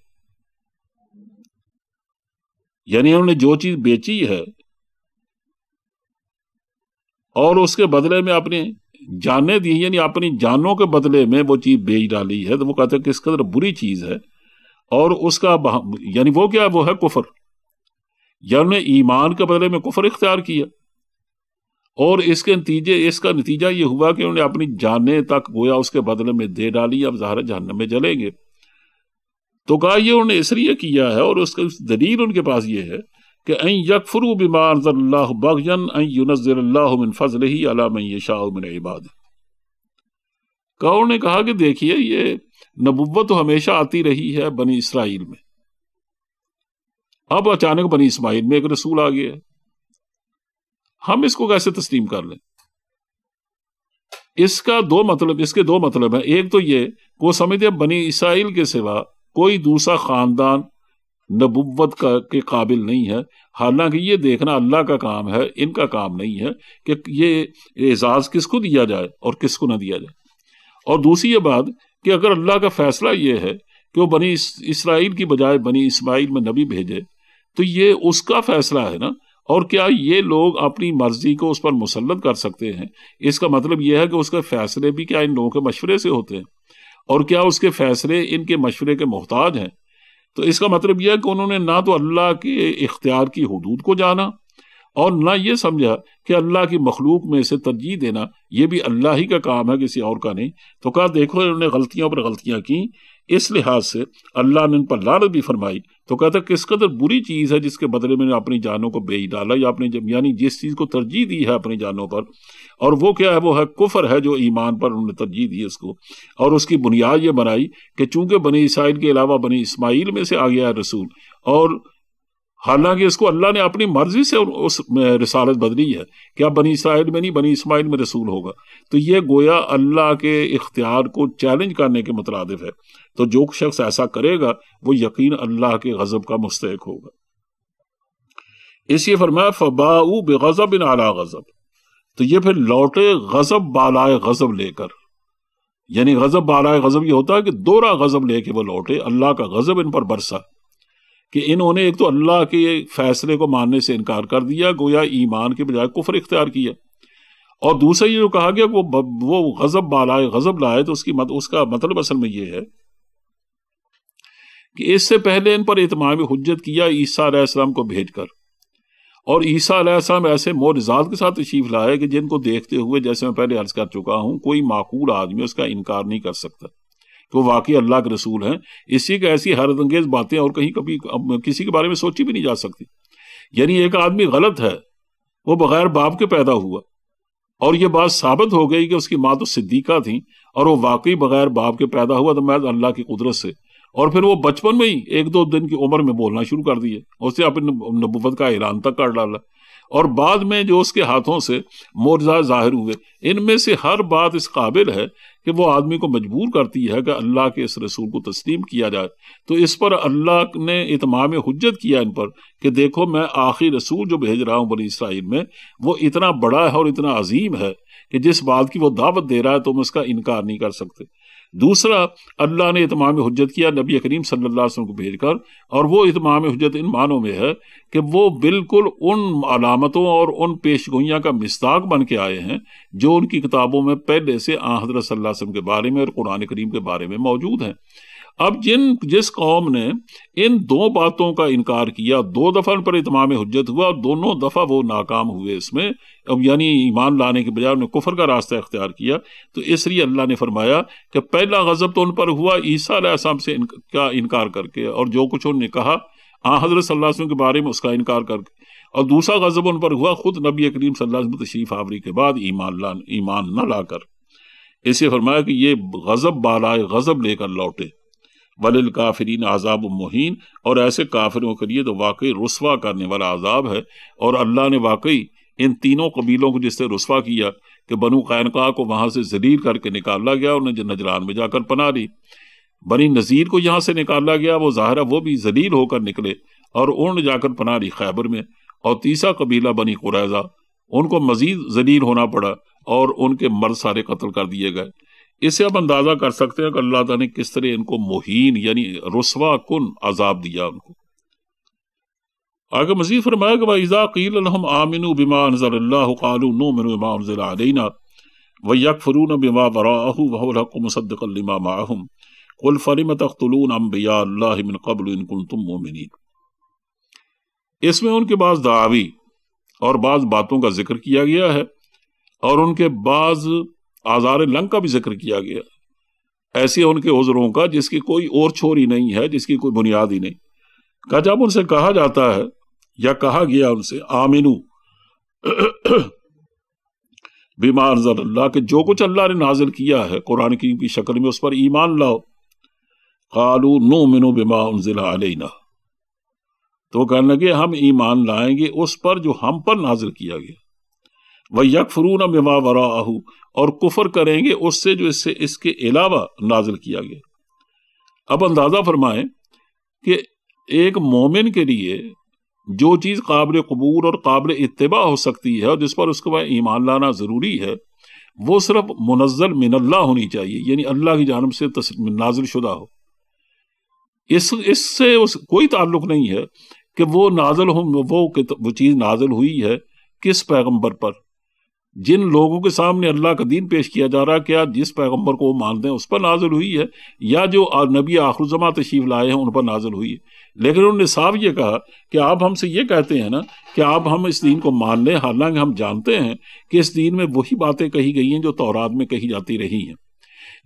یعنی انہوں نے جو چیز بیچی ہے اور اس کے بدلے میں اپنی جانے دی یعنی اپنی جانوں کے بدلے میں وہ چیز بیچ ڈالی ہے تو وہ کہتے ہیں کس قدر بری چیز ہے اور اس کا یعنی وہ کیا وہ ہے کفر یعنی ایمان کے بدلے میں کفر اختیار کیا اور اس کے نتیجے اس کا نتیجہ یہ ہوا کہ انہوں نے اپنی جانے تک گویا اس کے بدلے میں دے ڈالی اب ظاہر جہنم میں جلیں گے تو کہا یہ انہوں نے اس لیے کیا ہے اور اس کا دلیل ان کے پاس یہ ہے کہ این یکفرو بما انزل اللہ بغین این اللہ من فضل علام شاہ کہا کہ دیکھیے یہ نبوت تو ہمیشہ آتی رہی ہے بنی اسرائیل میں اب اچانک بنی اسماعیل میں ایک رسول آ گیا ہے ہم اس کو کیسے تسلیم کر لیں اس کا دو مطلب اس کے دو مطلب ہیں ایک تو یہ وہ سمجھتے بنی اسرائیل کے سوا کوئی دوسرا خاندان نبوت کا کے قابل نہیں ہے حالانکہ یہ دیکھنا اللہ کا کام ہے ان کا کام نہیں ہے کہ یہ اعزاز کس کو دیا جائے اور کس کو نہ دیا جائے اور دوسری یہ بات کہ اگر اللہ کا فیصلہ یہ ہے کہ وہ بنی اسرائیل کی بجائے بنی اسماعیل میں نبی بھیجے تو یہ اس کا فیصلہ ہے نا اور کیا یہ لوگ اپنی مرضی کو اس پر مسلط کر سکتے ہیں اس کا مطلب یہ ہے کہ اس کے فیصلے بھی کیا ان لوگوں کے مشورے سے ہوتے ہیں اور کیا اس کے فیصلے ان کے مشورے کے محتاج ہیں تو اس کا مطلب یہ ہے کہ انہوں نے نہ تو اللہ کے اختیار کی حدود کو جانا اور نہ یہ سمجھا کہ اللہ کی مخلوق میں اسے ترجیح دینا یہ بھی اللہ ہی کا کام ہے کسی اور کا نہیں تو کہا دیکھو انہوں نے غلطیوں پر غلطیاں کی اس لحاظ سے اللہ نے ان پر لانت بھی فرمائی تو کہتا ہے قدر بری چیز ہے جس کے بدلے میں نے اپنی جانوں کو بیچ ڈالا یا اپنے یعنی جس چیز کو ترجیح دی ہے اپنی جانوں پر اور وہ کیا ہے وہ ہے کفر ہے جو ایمان پر انہوں نے ترجیح دی اس کو اور اس کی بنیاد یہ بنائی کہ چونکہ بنی اسرائیل کے علاوہ بنی اسماعیل میں سے آ گیا ہے رسول اور حالانکہ اس کو اللہ نے اپنی مرضی سے اس رسالت بدلی ہے کیا بنی اسرائیل میں نہیں بنی اسماعیل میں رسول ہوگا تو یہ گویا اللہ کے اختیار کو چیلنج کرنے کے مترادف ہے تو جو شخص ایسا کرے گا وہ یقین اللہ کے غضب کا مستحق ہوگا اس لیے فرمایا فبا بے اعلیٰ غضب تو یہ پھر لوٹے غضب بالائے غضب لے کر یعنی غضب بالائے غضب یہ ہوتا ہے کہ دورہ غضب لے کے وہ لوٹے اللہ کا غضب ان پر برسا کہ انہوں نے ایک تو اللہ کے فیصلے کو ماننے سے انکار کر دیا گویا ایمان کے بجائے کفر اختیار کیا اور دوسرا یہ جو کہا گیا کہ وہ غضب بالائے غضب لائے تو اس کی اس کا مطلب اصل میں یہ ہے کہ اس سے پہلے ان پر اہتمام حجت کیا عیسیٰ علیہ السلام کو بھیج کر اور عیسیٰ علیہ السلام ایسے مورزاد کے ساتھ تشریف لائے کہ جن کو دیکھتے ہوئے جیسے میں پہلے عرض کر چکا ہوں کوئی معقول آدمی اس کا انکار نہیں کر سکتا کہ وہ واقعی اللہ کے رسول ہیں اسی کے ایسی حیرت انگیز باتیں اور کہیں کبھی کسی کے بارے میں سوچی بھی نہیں جا سکتی یعنی ایک آدمی غلط ہے وہ بغیر باپ کے پیدا ہوا اور یہ بات ثابت ہو گئی کہ اس کی ماں تو صدیقہ تھیں اور وہ واقعی بغیر باپ کے پیدا ہوا تو میں اللہ کی قدرت سے اور پھر وہ بچپن میں ہی ایک دو دن کی عمر میں بولنا شروع کر دیے اس نے اپنی نبوت کا اعلان تک کر ڈالا اور بعد میں جو اس کے ہاتھوں سے مورزہ ظاہر ہوئے ان میں سے ہر بات اس قابل ہے کہ وہ آدمی کو مجبور کرتی ہے کہ اللہ کے اس رسول کو تسلیم کیا جائے تو اس پر اللہ نے اتمام حجت کیا ان پر کہ دیکھو میں آخری رسول جو بھیج رہا ہوں بنی اسرائیل میں وہ اتنا بڑا ہے اور اتنا عظیم ہے کہ جس بات کی وہ دعوت دے رہا ہے تم اس کا انکار نہیں کر سکتے دوسرا اللہ نے اتمام حجت کیا نبی کریم صلی اللہ علیہ وسلم کو بھیج کر اور وہ اتمام حجت ان معنوں میں ہے کہ وہ بالکل ان علامتوں اور ان پیش گوئیاں کا مستاق بن کے آئے ہیں جو ان کی کتابوں میں پہلے سے آن حضرت صلی اللہ علیہ وسلم کے بارے میں اور قرآن کریم کے بارے میں موجود ہیں اب جن جس قوم نے ان دو باتوں کا انکار کیا دو دفعہ ان پر اتمام حجت ہوا اور دونوں دفعہ وہ ناکام ہوئے اس میں یعنی ایمان لانے کے بجائے انہیں کفر کا راستہ اختیار کیا تو اس لیے اللہ نے فرمایا کہ پہلا غضب تو ان پر ہوا عیسیٰ علیہ السلام سے کیا انکار کر کے اور جو کچھ انہوں نے کہا حضرت صلی اللہ علیہ وسلم کے بارے میں اس کا انکار کر کے اور دوسرا غضب ان پر ہوا خود نبی کریم صلی اللہ علیہ وسلم تشریف آوری کے بعد ایمان لا ایمان نہ لا کر اسے فرمایا کہ یہ غضب بالائے غضب لے کر لوٹے ولل کافرین عذاب المحین اور ایسے کافروں کے لیے تو واقعی رسوا کرنے والا عذاب ہے اور اللہ نے واقعی ان تینوں قبیلوں کو جس سے رسوا کیا کہ بنو قینقاہ کو وہاں سے ذلیل کر کے نکالا گیا انہیں نے نجران میں جا کر پناہ لی بنی نذیر کو یہاں سے نکالا گیا وہ ظاہرہ وہ بھی ذلیل ہو کر نکلے اور انہیں نے جا کر پناہ لی خیبر میں اور تیسرا قبیلہ بنی قریضہ ان کو مزید ذلیل ہونا پڑا اور ان کے مرد سارے قتل کر دیے گئے اس سے آپ اندازہ کر سکتے ہیں کہ اللہ تعالیٰ نے کس طرح ان کو مہین یعنی رسوا کن عذاب دیا ان کو آگے مزید فرمایا کہ وَإِذَا قِيلَ لَهُمْ آمِنُوا بِمَا أَنزَلَ اللَّهُ قَالُوا نُؤْمِنُوا بِمَا أَنزَلَ عَلَيْنَا وَيَكْفُرُونَ بِمَا وَرَاءَهُ وَهُوَ الْحَقُّ مُصَدِّقًا لِمَا مَعَهُمْ قُلْ فَلِمَ تَقْتُلُونَ أَنبِيَاءَ اللَّهِ مِن قَبْلُ إِن كُنتُم مُّؤْمِنِينَ اس میں ان کے بعض دعوی اور بعض باتوں کا ذکر کیا گیا ہے اور ان کے بعض آزار لنگ کا بھی ذکر کیا گیا ایسے ان کے عذروں کا جس کی کوئی اور چھوری نہیں ہے جس کی کوئی بنیاد ہی نہیں کہ جب ان سے کہا جاتا ہے یا کہا گیا ان سے آمینو بیمار ذر اللہ کہ جو کچھ اللہ نے نازل کیا ہے قرآن کی, کی شکل میں اس پر ایمان لاؤ قالو نو منو بما انزل علینا تو کہنے لگے ہم ایمان لائیں گے اس پر جو ہم پر نازل کیا گیا وہ یک فرون بما وراہ اور کفر کریں گے اس سے جو اس سے اس کے علاوہ نازل کیا گیا اب اندازہ فرمائیں کہ ایک مومن کے لیے جو چیز قابل قبول اور قابل اتباع ہو سکتی ہے اور جس پر اس کے بعد ایمان لانا ضروری ہے وہ صرف منزل من اللہ ہونی چاہیے یعنی اللہ کی جانب سے نازل شدہ ہو اس اس سے اس کوئی تعلق نہیں ہے کہ وہ نازل ہوں وہ چیز نازل ہوئی ہے کس پیغمبر پر جن لوگوں کے سامنے اللہ کا دین پیش کیا جا رہا ہے کہ جس پیغمبر کو وہ مانتے ہیں اس پر نازل ہوئی ہے یا جو نبی آخر زمہ تشریف لائے ہیں ان پر نازل ہوئی ہے لیکن انہوں نے صاف یہ کہا کہ آپ ہم سے یہ کہتے ہیں نا کہ آپ ہم اس دین کو مان لیں حالانکہ ہم جانتے ہیں کہ اس دین میں وہی باتیں کہی گئی ہیں جو تورات میں کہی جاتی رہی ہیں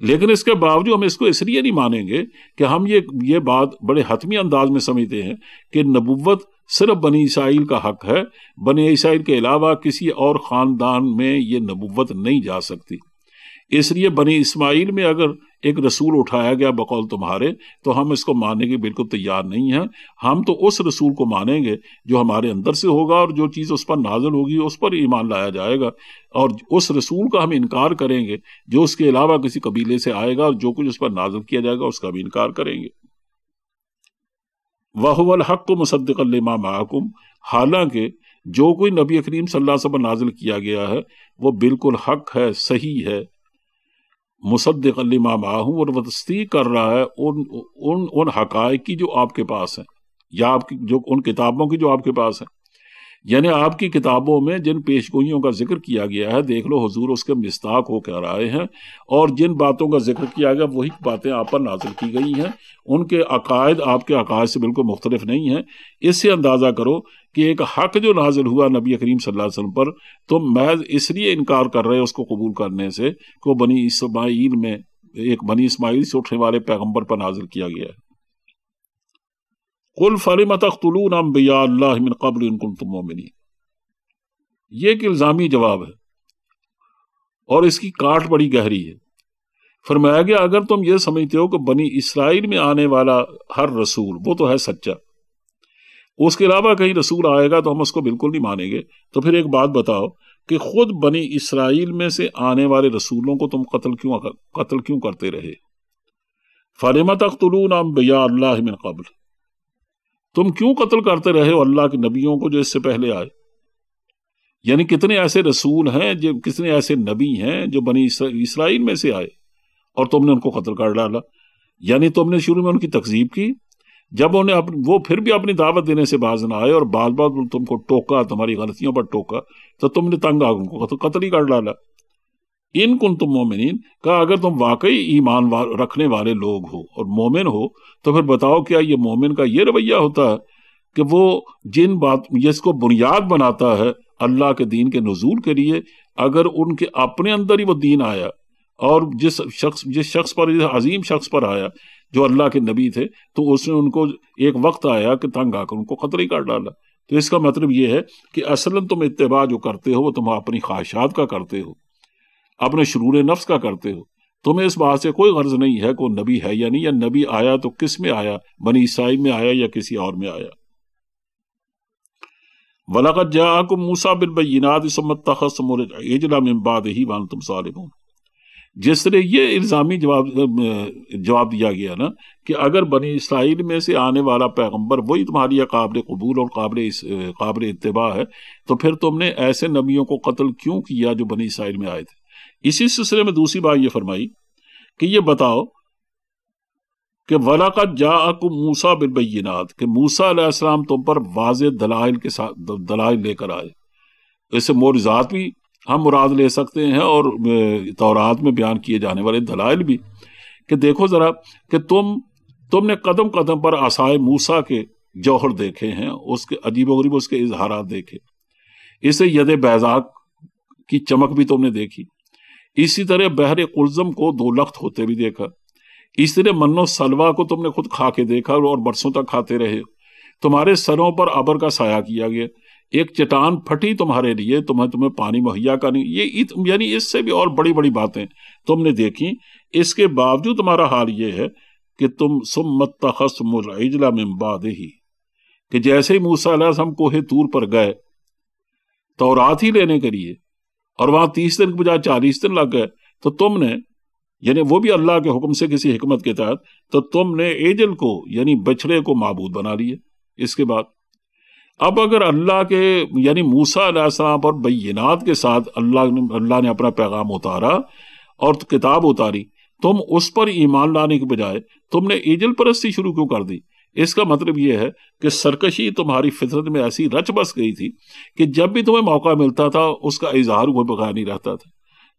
لیکن اس کے باوجود ہم اس کو اس لیے نہیں مانیں گے کہ ہم یہ بات بڑے حتمی انداز میں سمجھتے ہیں کہ نبوت صرف بنی عیسائیل کا حق ہے بنی اسرائیل کے علاوہ کسی اور خاندان میں یہ نبوت نہیں جا سکتی اس لیے بنی اسماعیل میں اگر ایک رسول اٹھایا گیا بقول تمہارے تو ہم اس کو ماننے کے بالکل تیار نہیں ہیں ہم تو اس رسول کو مانیں گے جو ہمارے اندر سے ہوگا اور جو چیز اس پر نازل ہوگی اس پر ایمان لایا جائے گا اور اس رسول کا ہم انکار کریں گے جو اس کے علاوہ کسی قبیلے سے آئے گا اور جو کچھ اس پر نازل کیا جائے گا اس کا بھی انکار کریں گے وہ الحق و مصدقل محکم حالانکہ جو کوئی نبی کریم صلی اللہ وسلم نازل کیا گیا ہے وہ بالکل حق ہے صحیح ہے مصدق مامہ ماہوں اور وہ تصدیق کر رہا ہے ان ان ان حقائق کی جو آپ کے پاس ہیں یا آپ کی جو ان کتابوں کی جو آپ کے پاس ہیں یعنی آپ کی کتابوں میں جن پیش گوئیوں کا ذکر کیا گیا ہے دیکھ لو حضور اس کے مستاق ہو کر آئے ہیں اور جن باتوں کا ذکر کیا گیا وہی باتیں آپ پر نازل کی گئی ہیں ان کے عقائد آپ کے عقائد سے بالکل مختلف نہیں ہیں اس سے اندازہ کرو کہ ایک حق جو نازل ہوا نبی کریم صلی اللہ علیہ وسلم پر تو محض اس لیے انکار کر رہے اس کو قبول کرنے سے کہ وہ بنی اسماعیل میں ایک بنی اسماعیل سے اٹھنے والے پیغمبر پر نازل کیا گیا ہے کل فلم تختلون انبیاء اللہ من قبل ان کنتم تمو یہ ایک الزامی جواب ہے اور اس کی کاٹ بڑی گہری ہے فرمایا گیا اگر تم یہ سمجھتے ہو کہ بنی اسرائیل میں آنے والا ہر رسول وہ تو ہے سچا اس کے علاوہ کہیں رسول آئے گا تو ہم اس کو بالکل نہیں مانیں گے تو پھر ایک بات بتاؤ کہ خود بنی اسرائیل میں سے آنے والے رسولوں کو تم قتل کیوں قتل کیوں کرتے رہے فلیمت اختلون نام بیا اللہ قبل تم کیوں قتل کرتے رہے ہو اللہ کے نبیوں کو جو اس سے پہلے آئے یعنی کتنے ایسے رسول ہیں جو کتنے ایسے نبی ہیں جو بنی اسرائیل میں سے آئے اور تم نے ان کو قتل کر ڈالا یعنی تم نے شروع میں ان کی تقزیب کی جب انہیں اپنی وہ پھر بھی اپنی دعوت دینے سے باز نہ آئے اور بعض بعض تم کو ٹوکا تمہاری غلطیوں پر ٹوکا تو تم نے تنگ آگوں کو قتل ہی کر ڈالا ان کن تم مومنین کا اگر تم واقعی ایمان رکھنے والے لوگ ہو اور مومن ہو تو پھر بتاؤ کیا یہ مومن کا یہ رویہ ہوتا ہے کہ وہ جن بات جس کو بنیاد بناتا ہے اللہ کے دین کے نزول کے لیے اگر ان کے اپنے اندر ہی وہ دین آیا اور جس شخص جس شخص پر جس عظیم شخص پر آیا جو اللہ کے نبی تھے تو اس نے ان کو ایک وقت آیا کہ تنگ آ کر ان کو خطرے کر ڈالا تو اس کا مطلب یہ ہے کہ اصلاً تم اتباع جو کرتے ہو وہ تم اپنی خواہشات کا کرتے ہو اپنے شرور نفس کا کرتے ہو تمہیں اس بات سے کوئی غرض نہیں ہے کہ نبی ہے یا نہیں یا نبی آیا تو کس میں آیا بنی عیسائی میں آیا یا کسی اور میں آیا ولاقت جا کو موسا بلبینات اجلا میں جس طرح یہ الزامی جواب جواب دیا گیا نا کہ اگر بنی اسرائیل میں سے آنے والا پیغمبر وہی تمہاری قابل قبول اور قابل قابل اتباع ہے تو پھر تم نے ایسے نبیوں کو قتل کیوں کیا جو بنی اسرائیل میں آئے تھے اسی سلسلے میں دوسری بات یہ فرمائی کہ یہ بتاؤ کہ ولاقت جا کو موسا بالبینات کہ موسا علیہ السلام تم پر واضح دلائل کے ساتھ دلائل لے کر آئے سے مورزات بھی ہم مراد لے سکتے ہیں اور تورات میں بیان کیے جانے والے دلائل بھی کہ دیکھو ذرا کہ تم تم نے قدم قدم پر آسائے موسا کے جوہر دیکھے ہیں اس کے عجیب و غریب اس کے اظہارات دیکھے اسے ید بیزاق کی چمک بھی تم نے دیکھی اسی طرح بحر قلزم کو دو لخت ہوتے بھی دیکھا اس طرح من و سلوا کو تم نے خود کھا کے دیکھا اور برسوں تک کھاتے رہے تمہارے سروں پر ابر کا سایہ کیا گیا ایک چٹان پھٹی تمہارے لیے تمہیں تمہیں پانی مہیا کرنی یہ یعنی اس سے بھی اور بڑی بڑی باتیں تم نے دیکھیں اس کے باوجود تمہارا حال یہ ہے کہ تم سم متحسم من بعد ہی کہ جیسے ہی موسیٰ علیہ السلام کوہ تور پر گئے تورات ہی لینے کے لیے اور وہاں تیس دن کے بجائے چالیس دن لگ گئے تو تم نے یعنی وہ بھی اللہ کے حکم سے کسی حکمت کے تحت تو تم نے ایجل کو یعنی بچڑے کو معبود بنا لیے اس کے بعد اب اگر اللہ کے یعنی موسا علیہ السلام پر بینات کے ساتھ اللہ نے اللہ نے اپنا پیغام اتارا اور کتاب اتاری تم اس پر ایمان لانے کے بجائے تم نے ایجل پرستی شروع کیوں کر دی اس کا مطلب یہ ہے کہ سرکشی تمہاری فطرت میں ایسی رچ بس گئی تھی کہ جب بھی تمہیں موقع ملتا تھا اس کا اظہار وہ بغیر نہیں رہتا تھا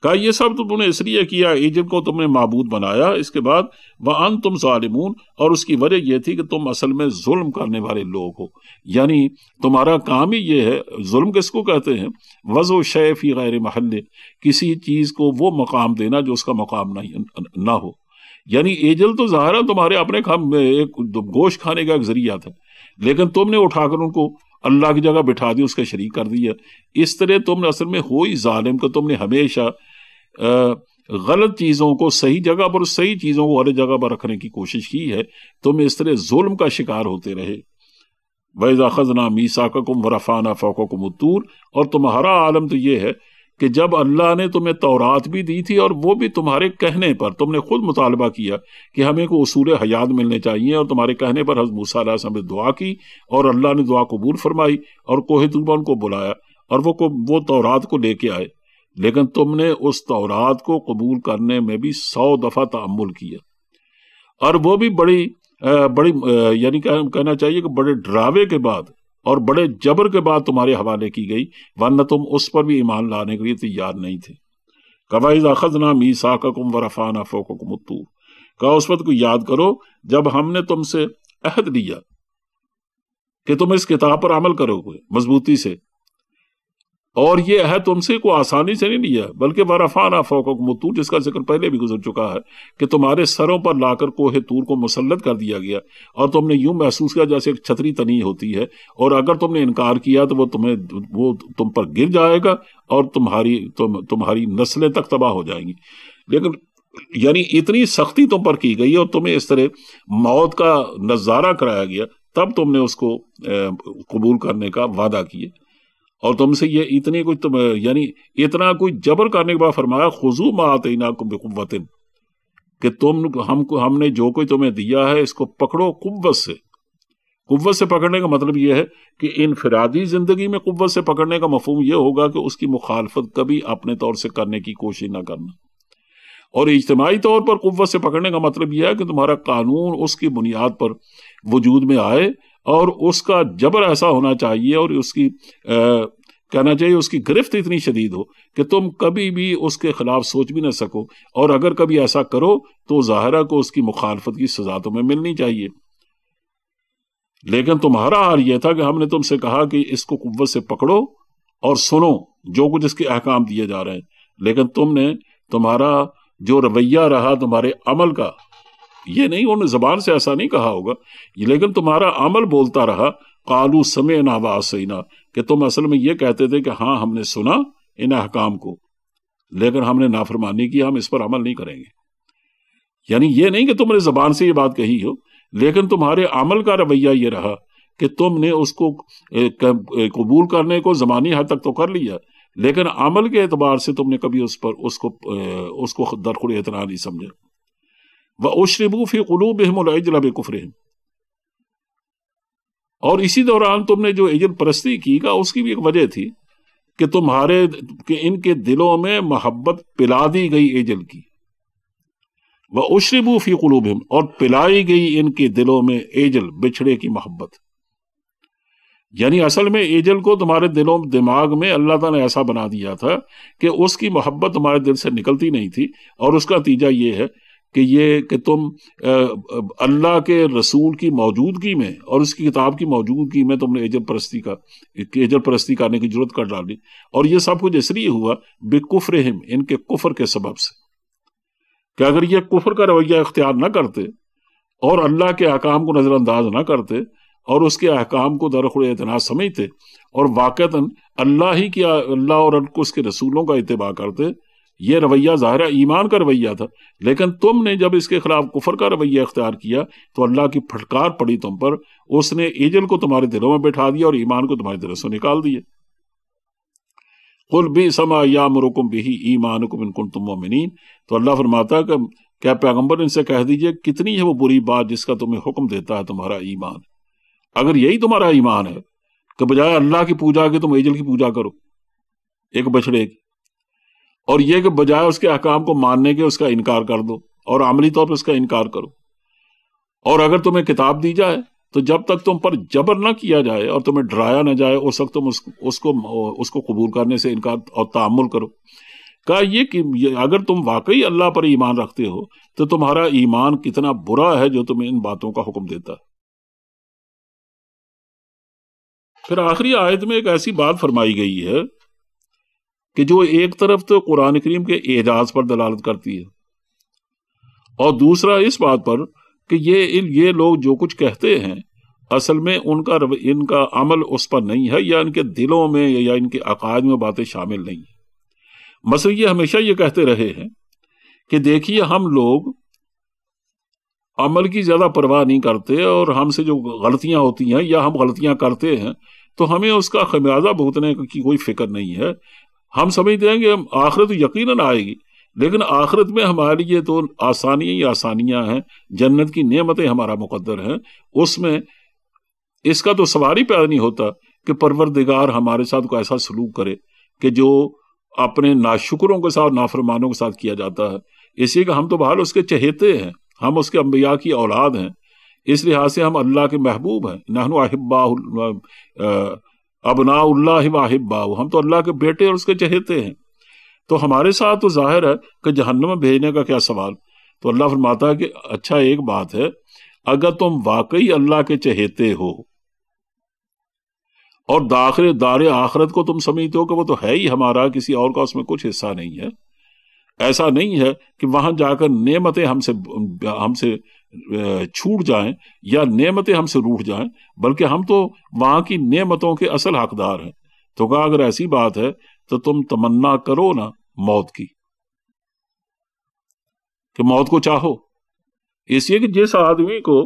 کہا یہ سب تم نے اس لیے کیا ایجپٹ کو تم نے معبود بنایا اس کے بعد ان تم ظالمون اور اس کی وجہ یہ تھی کہ تم اصل میں ظلم کرنے والے لوگ ہو یعنی تمہارا کام ہی یہ ہے ظلم کس کو کہتے ہیں وض و شیف غیر محل کسی چیز کو وہ مقام دینا جو اس کا مقام نہ ہو یعنی ایجل تو ظاہر تمہارے اپنے گوشت کھانے کا ایک ذریعہ تھا لیکن تم نے اٹھا کر ان کو اللہ کی جگہ بٹھا دی اس کا شریک کر دیا اس طرح تم نے اصل میں ہوئی ظالم کہ تم نے ہمیشہ غلط چیزوں کو صحیح جگہ پر صحیح چیزوں کو غلط جگہ پر رکھنے کی کوشش کی ہے تم اس طرح ظلم کا شکار ہوتے رہے ویزا خزنہ وَرَفَانَا ففانہ فوکمتور اور تمہارا عالم تو یہ ہے کہ جب اللہ نے تمہیں تورات بھی دی تھی اور وہ بھی تمہارے کہنے پر تم نے خود مطالبہ کیا کہ ہمیں کو اصول حیات ملنے چاہیے اور تمہارے کہنے پر حضرت موسیٰ علیہ السلام نے دعا کی اور اللہ نے دعا قبول فرمائی اور کوہ طوبہ ان کو بلایا اور وہ تورات کو لے کے آئے لیکن تم نے اس تورات کو قبول کرنے میں بھی سو دفعہ تعمل کیا اور وہ بھی بڑی بڑی یعنی کہنا چاہیے کہ بڑے ڈراوے کے بعد اور بڑے جبر کے بعد تمہارے حوالے کی گئی ورنہ تم اس پر بھی ایمان لانے کے لیے تیار نہیں تھے قواعد اس وقت کو یاد کرو جب ہم نے تم سے عہد لیا کہ تم اس کتاب پر عمل کرو گے مضبوطی سے اور یہ عہد سے کو آسانی سے نہیں لیا بلکہ برفانہ فوق و متو جس کا ذکر پہلے بھی گزر چکا ہے کہ تمہارے سروں پر لا کر کوہ تور کو مسلط کر دیا گیا اور تم نے یوں محسوس کیا جیسے ایک چھتری تنی ہوتی ہے اور اگر تم نے انکار کیا تو وہ تمہیں وہ تم پر گر جائے گا اور تمہاری تمہاری نسلیں تک تباہ ہو جائیں گی لیکن یعنی اتنی سختی تم پر کی گئی اور تمہیں اس طرح موت کا نظارہ کرایا گیا تب تم نے اس کو قبول کرنے کا وعدہ کیا اور تم سے یہ اتنی کچھ یعنی اتنا کوئی جبر کرنے کے بعد فرمایا خزوم کم قوت کہ تم ہم نے جو کوئی تمہیں دیا ہے اس کو پکڑو قوت سے قوت سے پکڑنے کا مطلب یہ ہے کہ انفرادی زندگی میں قوت سے پکڑنے کا مفہوم یہ ہوگا کہ اس کی مخالفت کبھی اپنے طور سے کرنے کی کوشش نہ کرنا اور اجتماعی طور پر قوت سے پکڑنے کا مطلب یہ ہے کہ تمہارا قانون اس کی بنیاد پر وجود میں آئے اور اس کا جبر ایسا ہونا چاہیے اور اس کی کہنا چاہیے اس کی گرفت اتنی شدید ہو کہ تم کبھی بھی اس کے خلاف سوچ بھی نہ سکو اور اگر کبھی ایسا کرو تو ظاہرہ کو اس کی مخالفت کی سزا تمہیں ملنی چاہیے لیکن تمہارا حال یہ تھا کہ ہم نے تم سے کہا کہ اس کو قوت سے پکڑو اور سنو جو کچھ اس کے احکام دیے جا رہے ہیں لیکن تم نے تمہارا جو رویہ رہا تمہارے عمل کا یہ نہیں انہوں نے زبان سے ایسا نہیں کہا ہوگا لیکن تمہارا عمل بولتا رہا کالو سمے واسینا کہ تم اصل میں یہ کہتے تھے کہ ہاں ہم نے سنا ان احکام کو لیکن ہم نے نافرمانی کی ہم اس پر عمل نہیں کریں گے یعنی یہ نہیں کہ تم نے زبان سے یہ بات کہی ہو لیکن تمہارے عمل کا رویہ یہ رہا کہ تم نے اس کو قبول کرنے کو زمانی حد تک تو کر لیا لیکن عمل کے اعتبار سے تم نے کبھی اس پر اس کو اس کو درخور اعتنا نہیں سمجھا ع فی قلوب کفرحم اور اسی دوران تم نے جو عجل پرستی کی گا اس کی بھی ایک وجہ تھی کہ تمہارے کہ ان کے دلوں میں محبت پلا دی گئی عجل کی وہ اشربو فی قلوب اور پلائی گئی ان کے دلوں میں ایجل بچھڑے کی محبت یعنی اصل میں ایجل کو تمہارے دلوں دماغ میں اللہ تعالیٰ نے ایسا بنا دیا تھا کہ اس کی محبت تمہارے دل سے نکلتی نہیں تھی اور اس کا نتیجہ یہ ہے کہ یہ کہ تم اللہ کے رسول کی موجودگی میں اور اس کی کتاب کی موجودگی میں تم نے ایجر پرستی کا ایجر پرستی کرنے کی ضرورت کر ڈالی اور یہ سب کچھ اس لیے ہوا بے ہم ان کے کفر کے سبب سے کہ اگر یہ کفر کا رویہ اختیار نہ کرتے اور اللہ کے احکام کو نظر انداز نہ کرتے اور اس کے احکام کو درخل اعتناز سمجھتے اور واقعتاً اللہ ہی کیا اللہ اور کو اس کے رسولوں کا اتباع کرتے یہ رویہ ظاہرہ ایمان کا رویہ تھا لیکن تم نے جب اس کے خلاف کفر کا رویہ اختیار کیا تو اللہ کی پھٹکار پڑی تم پر اس نے ایجل کو تمہارے دلوں میں بیٹھا دیا اور ایمان کو تمہارے دلوں سے نکال دیا کل بھی سما یا مرکم بھی ایمان کم کن تم مومنین تو اللہ فرماتا کہ کیا پیغمبر ان سے کہہ دیجئے کتنی ہے وہ بری بات جس کا تمہیں حکم دیتا ہے تمہارا ایمان اگر یہی تمہارا ایمان ہے کہ بجائے اللہ کی پوجا کے تم ایجل کی پوجا کرو ایک بچڑے کی اور یہ کہ بجائے اس کے احکام کو ماننے کے اس کا انکار کر دو اور عملی طور پر اس کا انکار کرو اور اگر تمہیں کتاب دی جائے تو جب تک تم پر جبر نہ کیا جائے اور تمہیں ڈرایا نہ جائے اس وقت تم اس کو اس کو قبول کرنے سے انکار اور تعمل کرو کہا یہ کہ اگر تم واقعی اللہ پر ایمان رکھتے ہو تو تمہارا ایمان کتنا برا ہے جو تمہیں ان باتوں کا حکم دیتا ہے پھر آخری آیت میں ایک ایسی بات فرمائی گئی ہے کہ جو ایک طرف تو قرآن کریم کے اعجاز پر دلالت کرتی ہے اور دوسرا اس بات پر کہ یہ لوگ جو کچھ کہتے ہیں اصل میں ان کا ان کا عمل اس پر نہیں ہے یا ان کے دلوں میں یا ان کے عقائد میں باتیں شامل نہیں ہیں مسئلہ یہ ہمیشہ یہ کہتے رہے ہیں کہ دیکھیے ہم لوگ عمل کی زیادہ پرواہ نہیں کرتے اور ہم سے جو غلطیاں ہوتی ہیں یا ہم غلطیاں کرتے ہیں تو ہمیں اس کا خمیازہ بھگتنے کی کوئی فکر نہیں ہے ہم سمجھتے ہیں کہ آخرت یقیناً آئے گی لیکن آخرت میں ہمارے لیے تو آسانیاں ہی آسانیاں ہیں جنت کی نعمتیں ہمارا مقدر ہیں اس میں اس کا تو سوار ہی پیدا نہیں ہوتا کہ پروردگار ہمارے ساتھ کوئی ایسا سلوک کرے کہ جو اپنے ناشکروں کے ساتھ نافرمانوں کے ساتھ کیا جاتا ہے اسی کا ہم تو بہرحال اس کے چہیتے ہیں ہم اس کے انبیاء کی اولاد ہیں اس لحاظ سے ہم اللہ کے محبوب ہیں نہنو احبا ابنا اللہ واحب باؤ ہم تو اللہ کے بیٹے اور اس کے چہیتے ہیں تو ہمارے ساتھ تو ظاہر ہے کہ جہنم میں بھیجنے کا کیا سوال تو اللہ فرماتا ہے کہ اچھا ایک بات ہے اگر تم واقعی اللہ کے چہیتے ہو اور داخل دار آخرت کو تم سمجھتے ہو کہ وہ تو ہے ہی ہمارا کسی اور کا اس میں کچھ حصہ نہیں ہے ایسا نہیں ہے کہ وہاں جا کر نعمتیں ہم سے ہم سے چھوٹ جائیں یا نعمتیں ہم سے روٹ جائیں بلکہ ہم تو وہاں کی نعمتوں کے اصل حقدار ہیں تو کہا اگر ایسی بات ہے تو تم تمنا کرو نا موت کی کہ موت کو چاہو اس لیے کہ جس آدمی کو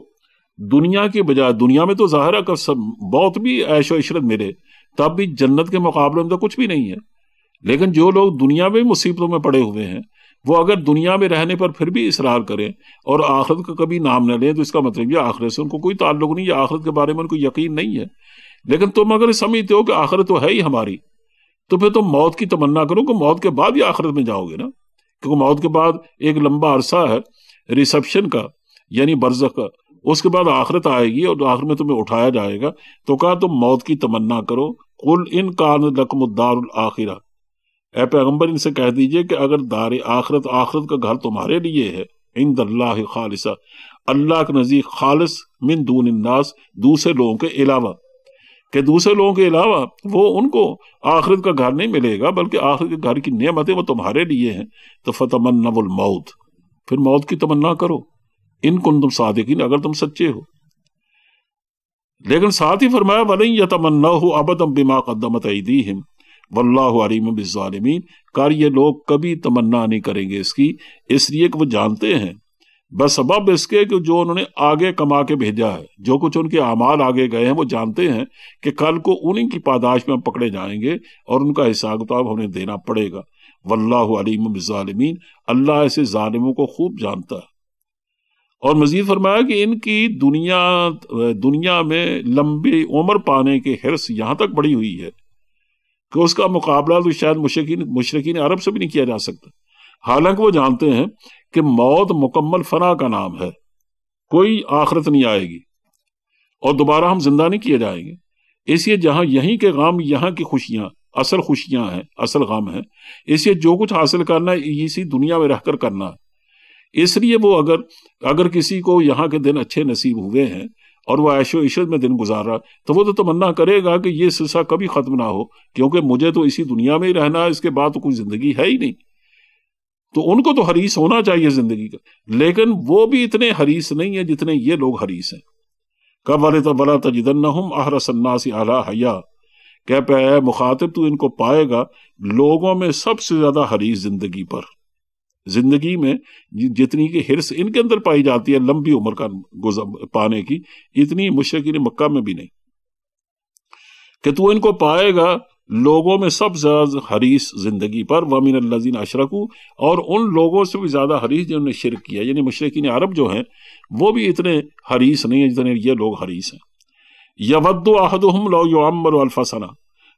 دنیا کی بجائے دنیا میں تو ظاہر ہے کر سب بہت بھی عیش و عشرت ملے تب بھی جنت کے مقابلے میں تو کچھ بھی نہیں ہے لیکن جو لوگ دنیا میں مصیبتوں میں پڑے ہوئے ہیں وہ اگر دنیا میں رہنے پر پھر بھی اصرار کریں اور آخرت کا کبھی نام نہ لیں تو اس کا مطلب یہ آخرت سے ان کو کوئی تعلق نہیں یا آخرت کے بارے میں ان کو یقین نہیں ہے لیکن تم اگر سمجھتے ہو کہ آخرت تو ہے ہی ہماری تو پھر تم موت کی تمنا کرو کہ موت کے بعد ہی آخرت میں جاؤ گے نا کیونکہ موت کے بعد ایک لمبا عرصہ ہے ریسیپشن کا یعنی برزخ کا اس کے بعد آخرت آئے گی اور آخر میں تمہیں اٹھایا جائے گا تو کہا تم موت کی تمنا کرو کل ان کار رقم الآخرہ اے پیغمبر ان سے کہہ دیجئے کہ اگر دار آخرت آخرت کا گھر تمہارے لیے ہے عند اللہ خالصہ اللہ کے نزدیک خالص من دون الناس دوسرے لوگوں کے علاوہ کہ دوسرے لوگوں کے علاوہ وہ ان کو آخرت کا گھر نہیں ملے گا بلکہ آخرت کے گھر کی نعمتیں وہ تمہارے لیے ہیں تو فتمنا الموت پھر موت کی تمنا کرو ان کن تم صادقین اگر تم سچے ہو لیکن ساتھ ہی فرمایا بھلے یا تمنا ہو ابدم بما قدمت واللہ علیم بالظالمین کار کر یہ لوگ کبھی تمنا نہیں کریں گے اس کی اس لیے کہ وہ جانتے ہیں سبب اس کے کہ جو انہوں نے آگے کما کے بھیجا ہے جو کچھ ان کے اعمال آگے گئے ہیں وہ جانتے ہیں کہ کل کو انہیں کی پاداش میں ہم پکڑے جائیں گے اور ان کا حساب کتاب انہیں دینا پڑے گا واللہ علیم بالظالمین اللہ ایسے ظالموں کو خوب جانتا ہے اور مزید فرمایا کہ ان کی دنیا دنیا میں لمبی عمر پانے کے حرص یہاں تک بڑی ہوئی ہے کہ اس کا مقابلہ تو شاید مشرقین مشرقین عرب سے بھی نہیں کیا جا سکتا حالانکہ وہ جانتے ہیں کہ موت مکمل فنا کا نام ہے کوئی آخرت نہیں آئے گی اور دوبارہ ہم زندہ نہیں کیے جائیں گے اس لیے جہاں یہیں کے غام یہاں کی خوشیاں اصل خوشیاں ہیں اصل غام ہیں اس لیے جو کچھ حاصل کرنا ہے اسی دنیا میں رہ کر کرنا ہے اس لیے وہ اگر اگر کسی کو یہاں کے دن اچھے نصیب ہوئے ہیں اور وہ عیش و عشت میں دن گزار رہا تو وہ تو تمنا کرے گا کہ یہ سلسلہ کبھی ختم نہ ہو کیونکہ مجھے تو اسی دنیا میں ہی رہنا ہے اس کے بعد تو کوئی زندگی ہے ہی نہیں تو ان کو تو حریص ہونا چاہیے زندگی کا لیکن وہ بھی اتنے حریص نہیں ہیں جتنے یہ لوگ حریص ہیں والے تو بلا تجنحم آہر صنع سر حیا کہ مخاطب تو ان کو پائے گا لوگوں میں سب سے زیادہ حریص زندگی پر زندگی میں جتنی کہ ہرس ان کے اندر پائی جاتی ہے لمبی عمر کا پانے کی اتنی مشرقین مکہ میں بھی نہیں کہ تو ان کو پائے گا لوگوں میں سب زیادہ حریث زندگی پر ومین اشرکو اور ان لوگوں سے بھی زیادہ حریث نے شرک کیا یعنی مشرقین عرب جو ہیں وہ بھی اتنے حریث نہیں ہیں جتنے یہ لوگ حریث ہیں یا ود و عدد الفاصنا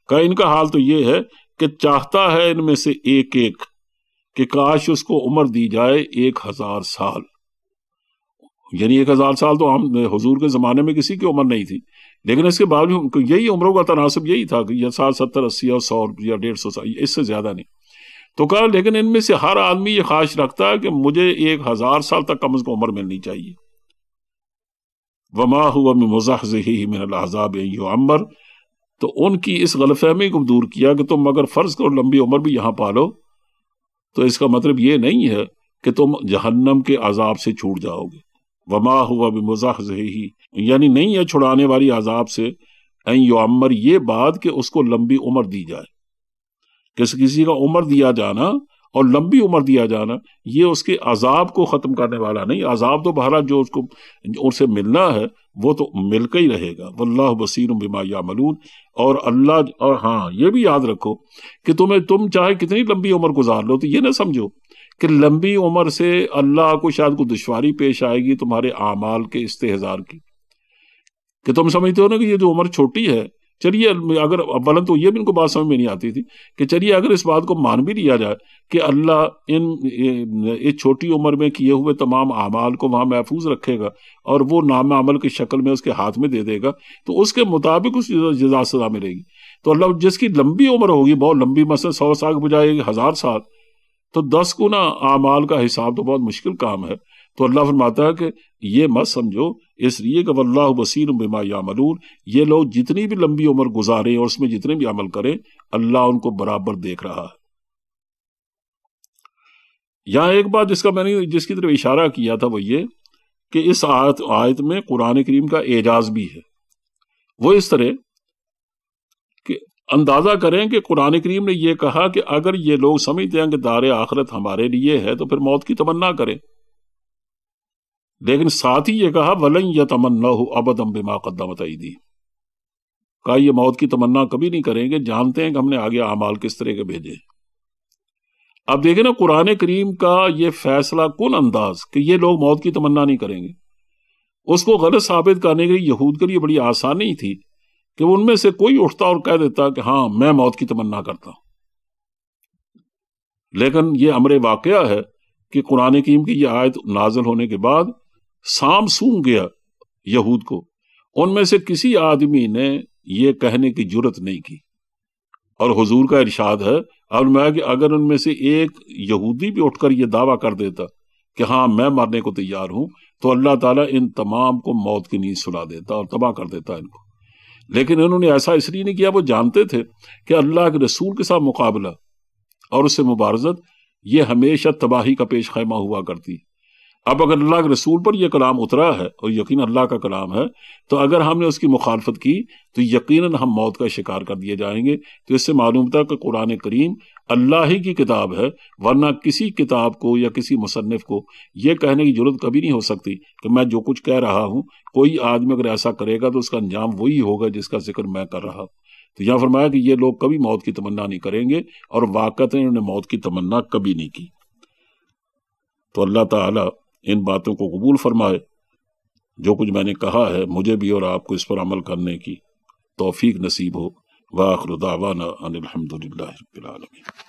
کا ان کا حال تو یہ ہے کہ چاہتا ہے ان میں سے ایک ایک کہ کاش اس کو عمر دی جائے ایک ہزار سال یعنی ایک ہزار سال تو ہم حضور کے زمانے میں کسی کی عمر نہیں تھی لیکن اس کے باوجود یہی عمروں کا تناسب یہی تھا کہ یہ سال ستر اسی اور سو یا ڈیڑھ سو سال اس سے زیادہ نہیں تو کہا لیکن ان میں سے ہر آدمی یہ خواہش رکھتا ہے کہ مجھے ایک ہزار سال تک کم از کم عمر ملنی چاہیے وما ہوا میں من ہی میں عمر تو ان کی اس غلط فہمی کو دور کیا کہ تم اگر فرض کرو لمبی عمر بھی یہاں پالو تو اس کا مطلب یہ نہیں ہے کہ تم جہنم کے عذاب سے چھوٹ جاؤ گے وما ہوا ہی یعنی نہیں ہے چھڑانے والی عذاب سے این یو عمر یہ بات کہ اس کو لمبی عمر دی جائے کسی کسی کا عمر دیا جانا اور لمبی عمر دیا جانا یہ اس کے عذاب کو ختم کرنے والا نہیں عذاب تو بہرحال جو اس کو اسے سے ملنا ہے وہ تو مل کے ہی رہے گا واللہ بصیر بما یعملون اور اللہ اور ہاں یہ بھی یاد رکھو کہ تمہیں تم چاہے کتنی لمبی عمر گزار لو تو یہ نہ سمجھو کہ لمبی عمر سے اللہ کو شاید کو دشواری پیش آئے گی تمہارے اعمال کے استحضار کی کہ تم سمجھتے ہو نا کہ یہ جو عمر چھوٹی ہے چلیے اگر اولن تو یہ بھی ان کو بات سمجھ میں نہیں آتی تھی کہ چلیے اگر اس بات کو مان بھی لیا جائے کہ اللہ ان اس چھوٹی عمر میں کیے ہوئے تمام اعمال کو وہاں محفوظ رکھے گا اور وہ نام عمل کی شکل میں اس کے ہاتھ میں دے دے گا تو اس کے مطابق اس جزا سزا ملے گی تو اللہ جس کی لمبی عمر ہوگی بہت لمبی مثلا سو سال بجائے گی ہزار سال تو دس گنا اعمال کا حساب تو بہت مشکل کام ہے تو اللہ فرماتا ہے کہ یہ مت سمجھو اس لیے کہ واللہ بصیر بما یعملون یہ لوگ جتنی بھی لمبی عمر گزاریں اور اس میں جتنے بھی عمل کریں اللہ ان کو برابر دیکھ رہا ہے یہاں ایک بات جس کا میں نے جس کی طرف اشارہ کیا تھا وہ یہ کہ اس آیت آیت میں قرآن کریم کا اعجاز بھی ہے وہ اس طرح کہ اندازہ کریں کہ قرآن کریم نے یہ کہا کہ اگر یہ لوگ سمجھتے ہیں کہ دار آخرت ہمارے لیے ہے تو پھر موت کی تمنا کریں لیکن ساتھ ہی یہ کہا ولن یا تمنا ہو ابدم بما بے عیدی بتائی دی یہ موت کی تمنا کبھی نہیں کریں گے جانتے ہیں کہ ہم نے آگے اعمال کس طرح کے بھیجے اب دیکھیں نا قرآن کریم کا یہ فیصلہ کن انداز کہ یہ لوگ موت کی تمنا نہیں کریں گے اس کو غلط ثابت کرنے کے لیے یہود کے لیے بڑی آسانی تھی کہ ان میں سے کوئی اٹھتا اور کہہ دیتا کہ ہاں میں موت کی تمنا کرتا ہوں لیکن یہ امر واقعہ ہے کہ قرآن کریم کی یہ آیت نازل ہونے کے بعد سام سون گیا یہود کو ان میں سے کسی آدمی نے یہ کہنے کی جرت نہیں کی اور حضور کا ارشاد ہے اور میں کہ اگر ان میں سے ایک یہودی بھی اٹھ کر یہ دعویٰ کر دیتا کہ ہاں میں مرنے کو تیار ہوں تو اللہ تعالیٰ ان تمام کو موت کی نیند سنا دیتا اور تباہ کر دیتا ان کو لیکن انہوں نے ایسا اس لیے نہیں کیا وہ جانتے تھے کہ اللہ کے رسول کے ساتھ مقابلہ اور اس سے مبارزت یہ ہمیشہ تباہی کا پیش خیمہ ہوا کرتی اب اگر اللہ کے رسول پر یہ کلام اترا ہے اور یقین اللہ کا کلام ہے تو اگر ہم نے اس کی مخالفت کی تو یقیناً ہم موت کا شکار کر دیے جائیں گے تو اس سے معلوم تھا کہ قرآن کریم اللہ ہی کی کتاب ہے ورنہ کسی کتاب کو یا کسی مصنف کو یہ کہنے کی ضرورت کبھی نہیں ہو سکتی کہ میں جو کچھ کہہ رہا ہوں کوئی آدمی اگر ایسا کرے گا تو اس کا انجام وہی ہوگا جس کا ذکر میں کر رہا ہوں تو یہاں فرمایا کہ یہ لوگ کبھی موت کی تمنا نہیں کریں گے اور واقعات انہوں نے موت کی تمنا کبھی نہیں کی تو اللہ تعالیٰ ان باتوں کو قبول فرمائے جو کچھ میں نے کہا ہے مجھے بھی اور آپ کو اس پر عمل کرنے کی توفیق نصیب ہو واخر دعوانا ان الحمد للہ العالمین